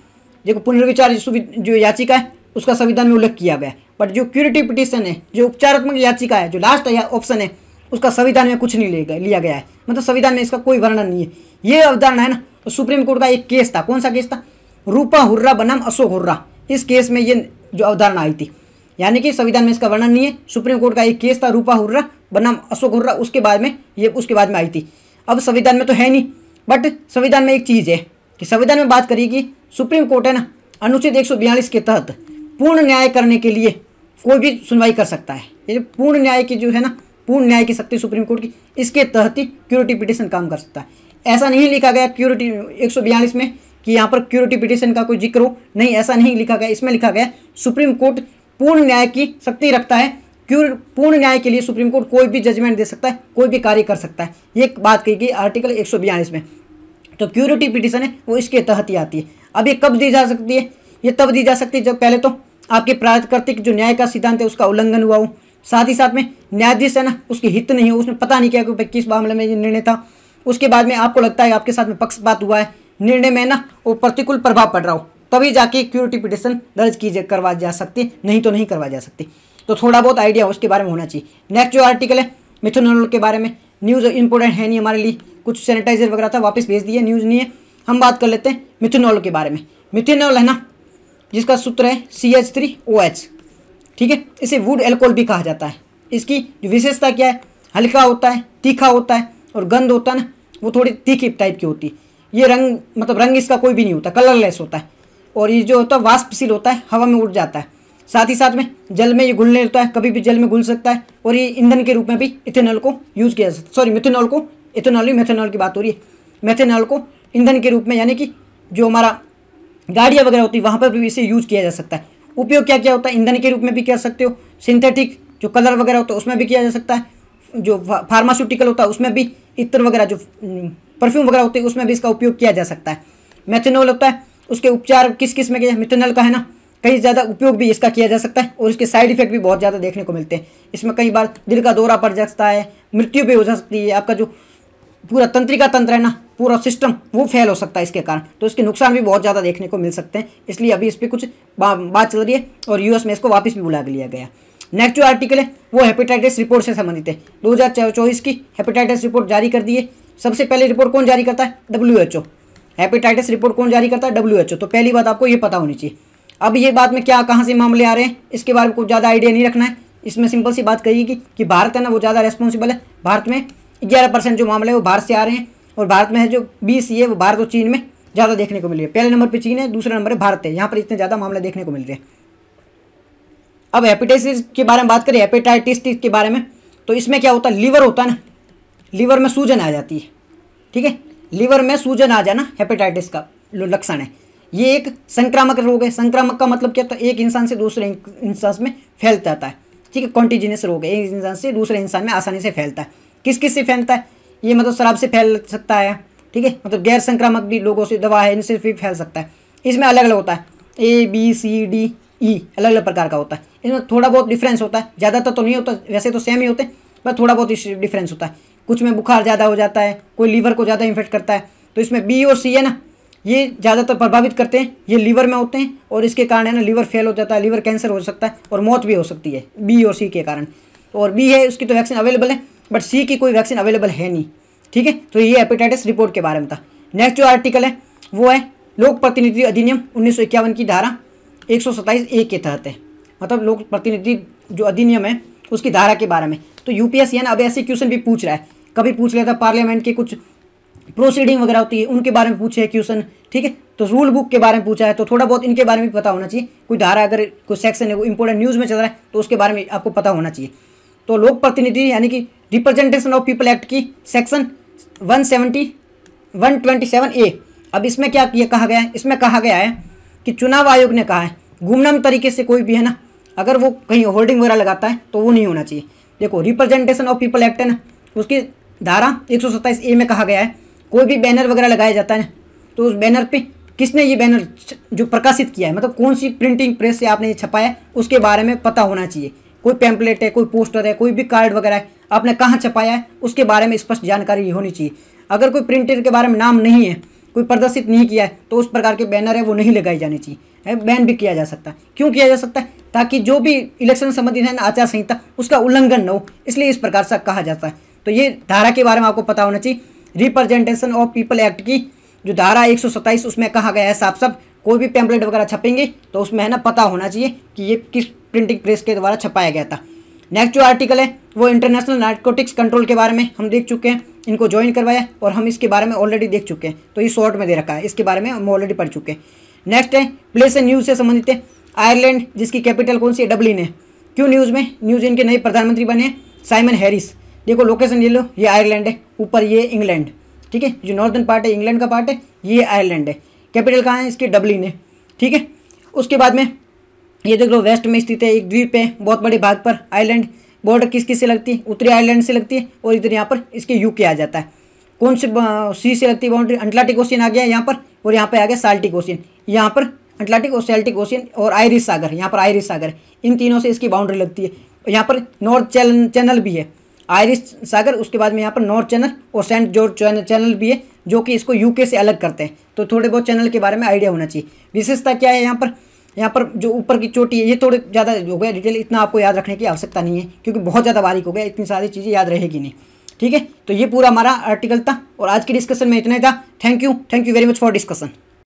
देखो पुनर्विचार जो याचिका है उसका संविधान में उल्लेख किया गया है बट जो क्यूरेटिव पिटिशन है जो उपचारात्मक याचिका है जो लास्ट ऑप्शन है उसका संविधान में कुछ नहीं ले गया लिया गया है मतलब संविधान में इसका कोई वर्णन नहीं है ये अवधारणा है ना तो सुप्रीम कोर्ट का एक केस था कौन सा केस था रूपा हुर्रा बनाम अशोक हुर्रा इस केस में ये जो अवधारणा आई थी यानी कि संविधान में इसका वर्णन नहीं है सुप्रीम कोर्ट का एक केस था रूपा हुर्रा बनाम अशोक हुर्रा उसके बाद में ये उसके बाद में आई थी अब संविधान में तो है नहीं बट संविधान में एक चीज़ है कि संविधान में बात करिए कि सुप्रीम कोर्ट है ना अनुच्छेद एक के तहत पूर्ण न्याय करने के लिए कोई भी सुनवाई कर सकता है ये पूर्ण न्याय की जो है ना पूर्ण न्याय की शक्ति सुप्रीम कोर्ट की इसके तहत ही क्यूरिटी पिटिशन काम कर सकता है ऐसा नहीं लिखा गया क्यूरिटी एक में कि यहाँ पर क्यूरिटी पिटिशन का कोई जिक्र हो नहीं ऐसा नहीं लिखा गया इसमें लिखा गया सुप्रीम कोर्ट पूर्ण न्याय की शक्ति रखता है क्यों पूर्ण न्याय के लिए सुप्रीम कोर्ट कोई भी जजमेंट दे सकता है कोई भी कार्य कर सकता है ये बात कही गई आर्टिकल एक में तो क्यूरिटी पिटिशन है वो इसके तहत ही आती है अब ये कब दी जा सकती है ये तब दी जा सकती है जब पहले तो आपके प्राकृतिक जो न्याय का सिद्धांत है उसका उल्लंघन हुआ हो साथ ही साथ में न्यायाधीश है ना उसके हित नहीं हो उसने पता नहीं किया कि किस मामले में ये निर्णय था उसके बाद में आपको लगता है आपके साथ में पक्षपात हुआ है निर्णय में ना वो प्रतिकूल प्रभाव पड़ रहा हो तभी जाके क्यूरिटी पिटिशन दर्ज की करवा जा सकती नहीं तो नहीं करवा जा सकती तो थोड़ा बहुत आइडिया उसके बारे में होना चाहिए नेक्स्ट जो आर्टिकल है मिथुनल के बारे में न्यूज़ इंपोर्टेंट है नहीं हमारे लिए कुछ सैनिटाइजर वगैरह था वापस भेज दिए न्यूज़ नहीं है हम बात कर लेते हैं मिथुनॉल के बारे में मिथेनॉल है ना जिसका सूत्र है C H three O H ठीक है इसे वुड एल्कोहल भी कहा जाता है इसकी जो विशेषता क्या है हल्का होता है तीखा होता है और गंद होता है ना वो थोड़ी तीखी टाइप की होती है ये रंग मतलब रंग इसका कोई भी नहीं होता कलरलेस होता है और ये जो होता है वाष्पशील होता है हवा में उड़ जाता है साथ ही साथ में जल में ये घुलने लगता है कभी भी जल में घुल सकता है और ये ईंधन के रूप में भी इथेनॉल को यूज़ किया जा सकता है सॉरी मिथेनॉल को इथेनॉल मेथेनॉल की बात हो रही है मेथेनॉल को ईंधन के रूप में यानी कि जो हमारा गाड़ियाँ वगैरह होती है वहाँ पर भी इसे यूज किया जा सकता है उपयोग क्या क्या होता है ईंधन के रूप में भी कर सकते हो सिंथेटिक जो कलर वगैरह होता है उसमें भी किया जा सकता है जो फार्मास्यूटिकल होता है उसमें भी इत्र वगैरह जो परफ्यूम हम्म, वगैरह होते हैं उसमें भी इसका उपयोग किया जा सकता है मेथेनॉल होता है उसके उपचार किस किस्म के मिथेनल का है ना कहीं ज़्यादा उपयोग भी इसका किया जा सकता है और इसके साइड इफेक्ट भी बहुत ज़्यादा देखने को मिलते हैं इसमें कई बार दिल का दौरा पड़ जा सकता है मृत्यु भी हो जा सकती है आपका जो पूरा तंत्रिका तंत्र है ना पूरा सिस्टम वो फेल हो सकता है इसके कारण तो इसके नुकसान भी बहुत ज़्यादा देखने को मिल सकते हैं इसलिए अभी इस पर कुछ बा, बात चल रही है और यूएस में इसको वापस भी बुला लिया गया नेक्स्ट जो आर्टिकल है वो हेपेटाइटिस रिपोर्ट से संबंधित है दो की हेपेटाइटिस रिपोर्ट जारी कर दिए सबसे पहले रिपोर्ट कौन जारी करता है डब्ल्यू हेपेटाइटिस रिपोर्ट कौन जारी करता है डब्ल्यू तो पहली बात आपको ये पता होनी चाहिए अब ये बात में क्या कहाँ से मामले आ रहे हैं इसके बारे में कुछ ज़्यादा आइडिया नहीं रखना है इसमें सिंपल सी बात करिए कि, कि भारत है ना वो ज़्यादा रेस्पॉन्सिबल है भारत में ग्यारह परसेंट जो मामले वो भारत से आ रहे हैं और भारत में है जो बीस ये वो भारत और चीन में ज़्यादा देखने को मिल रही है पहले नंबर पर चीन है दूसरे नंबर पर भारत है यहाँ पर इतने ज़्यादा मामले देखने को मिल रहे हैं अब हेपेटाइटिस के बारे में बात करें हेपेटाइटिस के बारे में तो इसमें क्या होता है लीवर होता है ना लीवर में सूजन आ जाती है ठीक है लीवर में सूजन आ जाना हेपेटाइटिस का लक्षण है ये एक संक्रामक रोग है संक्रामक का मतलब क्या होता तो है एक इंसान से दूसरे इंसान में फैल जाता है ठीक है कॉन्टीजिनियस रोग है एक इंसान से दूसरे इंसान में आसानी से फैलता है किस किस से फैलता है ये मतलब शराब से फैल सकता है ठीक है मतलब गैर संक्रामक भी लोगों से दवा है इनसे भी फैल सकता है इसमें अलग अलग होता है A B C D E e, अलग अलग प्रकार का होता है इसमें थोड़ा बहुत डिफरेंस होता है ज़्यादातर तो नहीं होता वैसे तो सेम ही होते हैं पर थोड़ा बहुत डिफरेंस होता है कुछ में बुखार ज़्यादा हो जाता है कोई लीवर को ज़्यादा इन्फेक्ट करता है तो इसमें बी और सी है ना ये ज़्यादातर प्रभावित करते हैं ये लीवर में होते हैं और इसके कारण है ना लीवर फेल हो जाता है लीवर कैंसर हो सकता है और मौत भी हो सकती है बी और सी के कारण और बी है उसकी तो वैक्सीन अवेलेबल है बट सी की कोई वैक्सीन अवेलेबल है नहीं ठीक है तो ये हेपेटाइटिस रिपोर्ट के बारे में था नेक्स्ट जो आर्टिकल है वो है लोक प्रतिनिधि अधिनियम उन्नीस की धारा एक ए के तहत है मतलब लोक प्रतिनिधि जो अधिनियम है उसकी धारा के बारे में तो यूपीएससी है ना अब ऐसे क्वेश्चन भी पूछ रहा है कभी पूछ लिया था पार्लियामेंट की कुछ प्रोसीडिंग वगैरह होती है उनके बारे में पूछे क्वेश्चन ठीक है तो रूल बुक के बारे में पूछा है तो थोड़ा बहुत इनके बारे में पता होना चाहिए कोई धारा अगर कोई सेक्शन है वो इंपॉर्टेंट न्यूज़ में चल रहा है तो उसके बारे में आपको पता होना चाहिए तो लोक प्रतिनिधि यानी कि रिप्रेजेंटेशन ऑफ पीपल एक्ट की सेक्शन वन सेवेंटी ए अब इसमें क्या किया कहा गया है इसमें कहा गया है कि चुनाव आयोग ने कहा है गुमनाम तरीके से कोई भी है ना अगर वो कहीं होल्डिंग वगैरह लगाता है तो वो नहीं होना चाहिए देखो रिप्रेजेंटेशन ऑफ पीपल एक्ट है ना उसकी धारा एक ए में कहा गया है कोई भी बैनर वगैरह लगाया जाता है तो उस बैनर पे किसने ये बैनर जो प्रकाशित किया है मतलब कौन सी प्रिंटिंग प्रेस से आपने ये छपाया है उसके बारे में पता होना चाहिए कोई पैम्पलेट है कोई पोस्टर है कोई भी कार्ड वगैरह है आपने कहाँ छपाया है उसके बारे में स्पष्ट जानकारी होनी चाहिए अगर कोई प्रिंटर के बारे में नाम नहीं है कोई प्रदर्शित नहीं किया है तो उस प्रकार के बैनर है वो नहीं लगाए जानी चाहिए बैन भी किया जा सकता है क्यों किया जा सकता है ताकि जो भी इलेक्शन संबंधित है आचार संहिता उसका उल्लंघन न हो इसलिए इस प्रकार से कहा जाता है तो ये धारा के बारे में आपको पता होना चाहिए रिप्रेजेंटेशन ऑफ पीपल एक्ट की जो धारा एक उसमें कहा गया है साफ साफ कोई भी पैम्पलेट वगैरह छपेंगे तो उसमें है ना पता होना चाहिए कि ये किस प्रिंटिंग प्रेस के द्वारा छपाया गया था नेक्स्ट जो आर्टिकल है वो इंटरनेशनल नार्कोटिक्स कंट्रोल के बारे में हम देख चुके हैं इनको ज्वाइन करवाया और हम इसके बारे में ऑलरेडी देख चुके हैं तो ये शॉर्ट में दे रखा है इसके बारे में हम ऑलरेडी पढ़ चुके हैं नेक्स्ट है प्लेस एंड न्यूज़ से संबंधित है आयरलैंड जिसकी कैपिटल कौन सी है डब्लिन है क्यों न्यूज़ में न्यूज़ इनके नए प्रधानमंत्री बने हैं साइमन हैरिस देखो लोकेशन ले लो ये आयरलैंड है ऊपर ये इंग्लैंड ठीक है जो नॉर्दर्न पार्ट है इंग्लैंड का पार्ट है ये आयरलैंड है कैपिटल कहाँ है इसकी डबलिन है ठीक है उसके बाद में ये देख लो वेस्ट में स्थित है एक द्वीप है बहुत बड़े भाग पर आयरलैंड बॉर्डर किस किस से लगती है उत्तरी आयरलैंड से लगती है और इधर यहाँ पर इसके यूके आ जाता है कौन से सी से लगती है बाउंड्री अंटलाटिक ओशियन आ गया यहाँ पर और यहाँ पर आ गया साल्टिक ओशियन यहाँ पर अंटलाटिक और सेल्टिक ओशियन और आयरिस सागर यहाँ पर आयरिस सागर इन तीनों से इसकी बाउंड्री लगती है यहाँ पर नॉर्थ चैनल भी है आयरिश सागर उसके बाद में यहाँ पर नॉर्थ चैनल और सेंट जॉर्ज चैनल भी है जो कि इसको यूके से अलग करते हैं तो थोड़े बहुत चैनल के बारे में आइडिया होना चाहिए विशेषता क्या है यहाँ पर यहाँ पर जो ऊपर की चोटी है ये थोड़े ज़्यादा हो गया डिटेल इतना आपको याद रखने की आवश्यकता नहीं है क्योंकि बहुत ज़्यादा बारीक हो गया इतनी सारी चीज़ें याद रहेगी नहीं ठीक है तो ये पूरा हमारा आर्टिकल था और आज की डिस्कशन में इतना ही था thank you thank you very much for discussion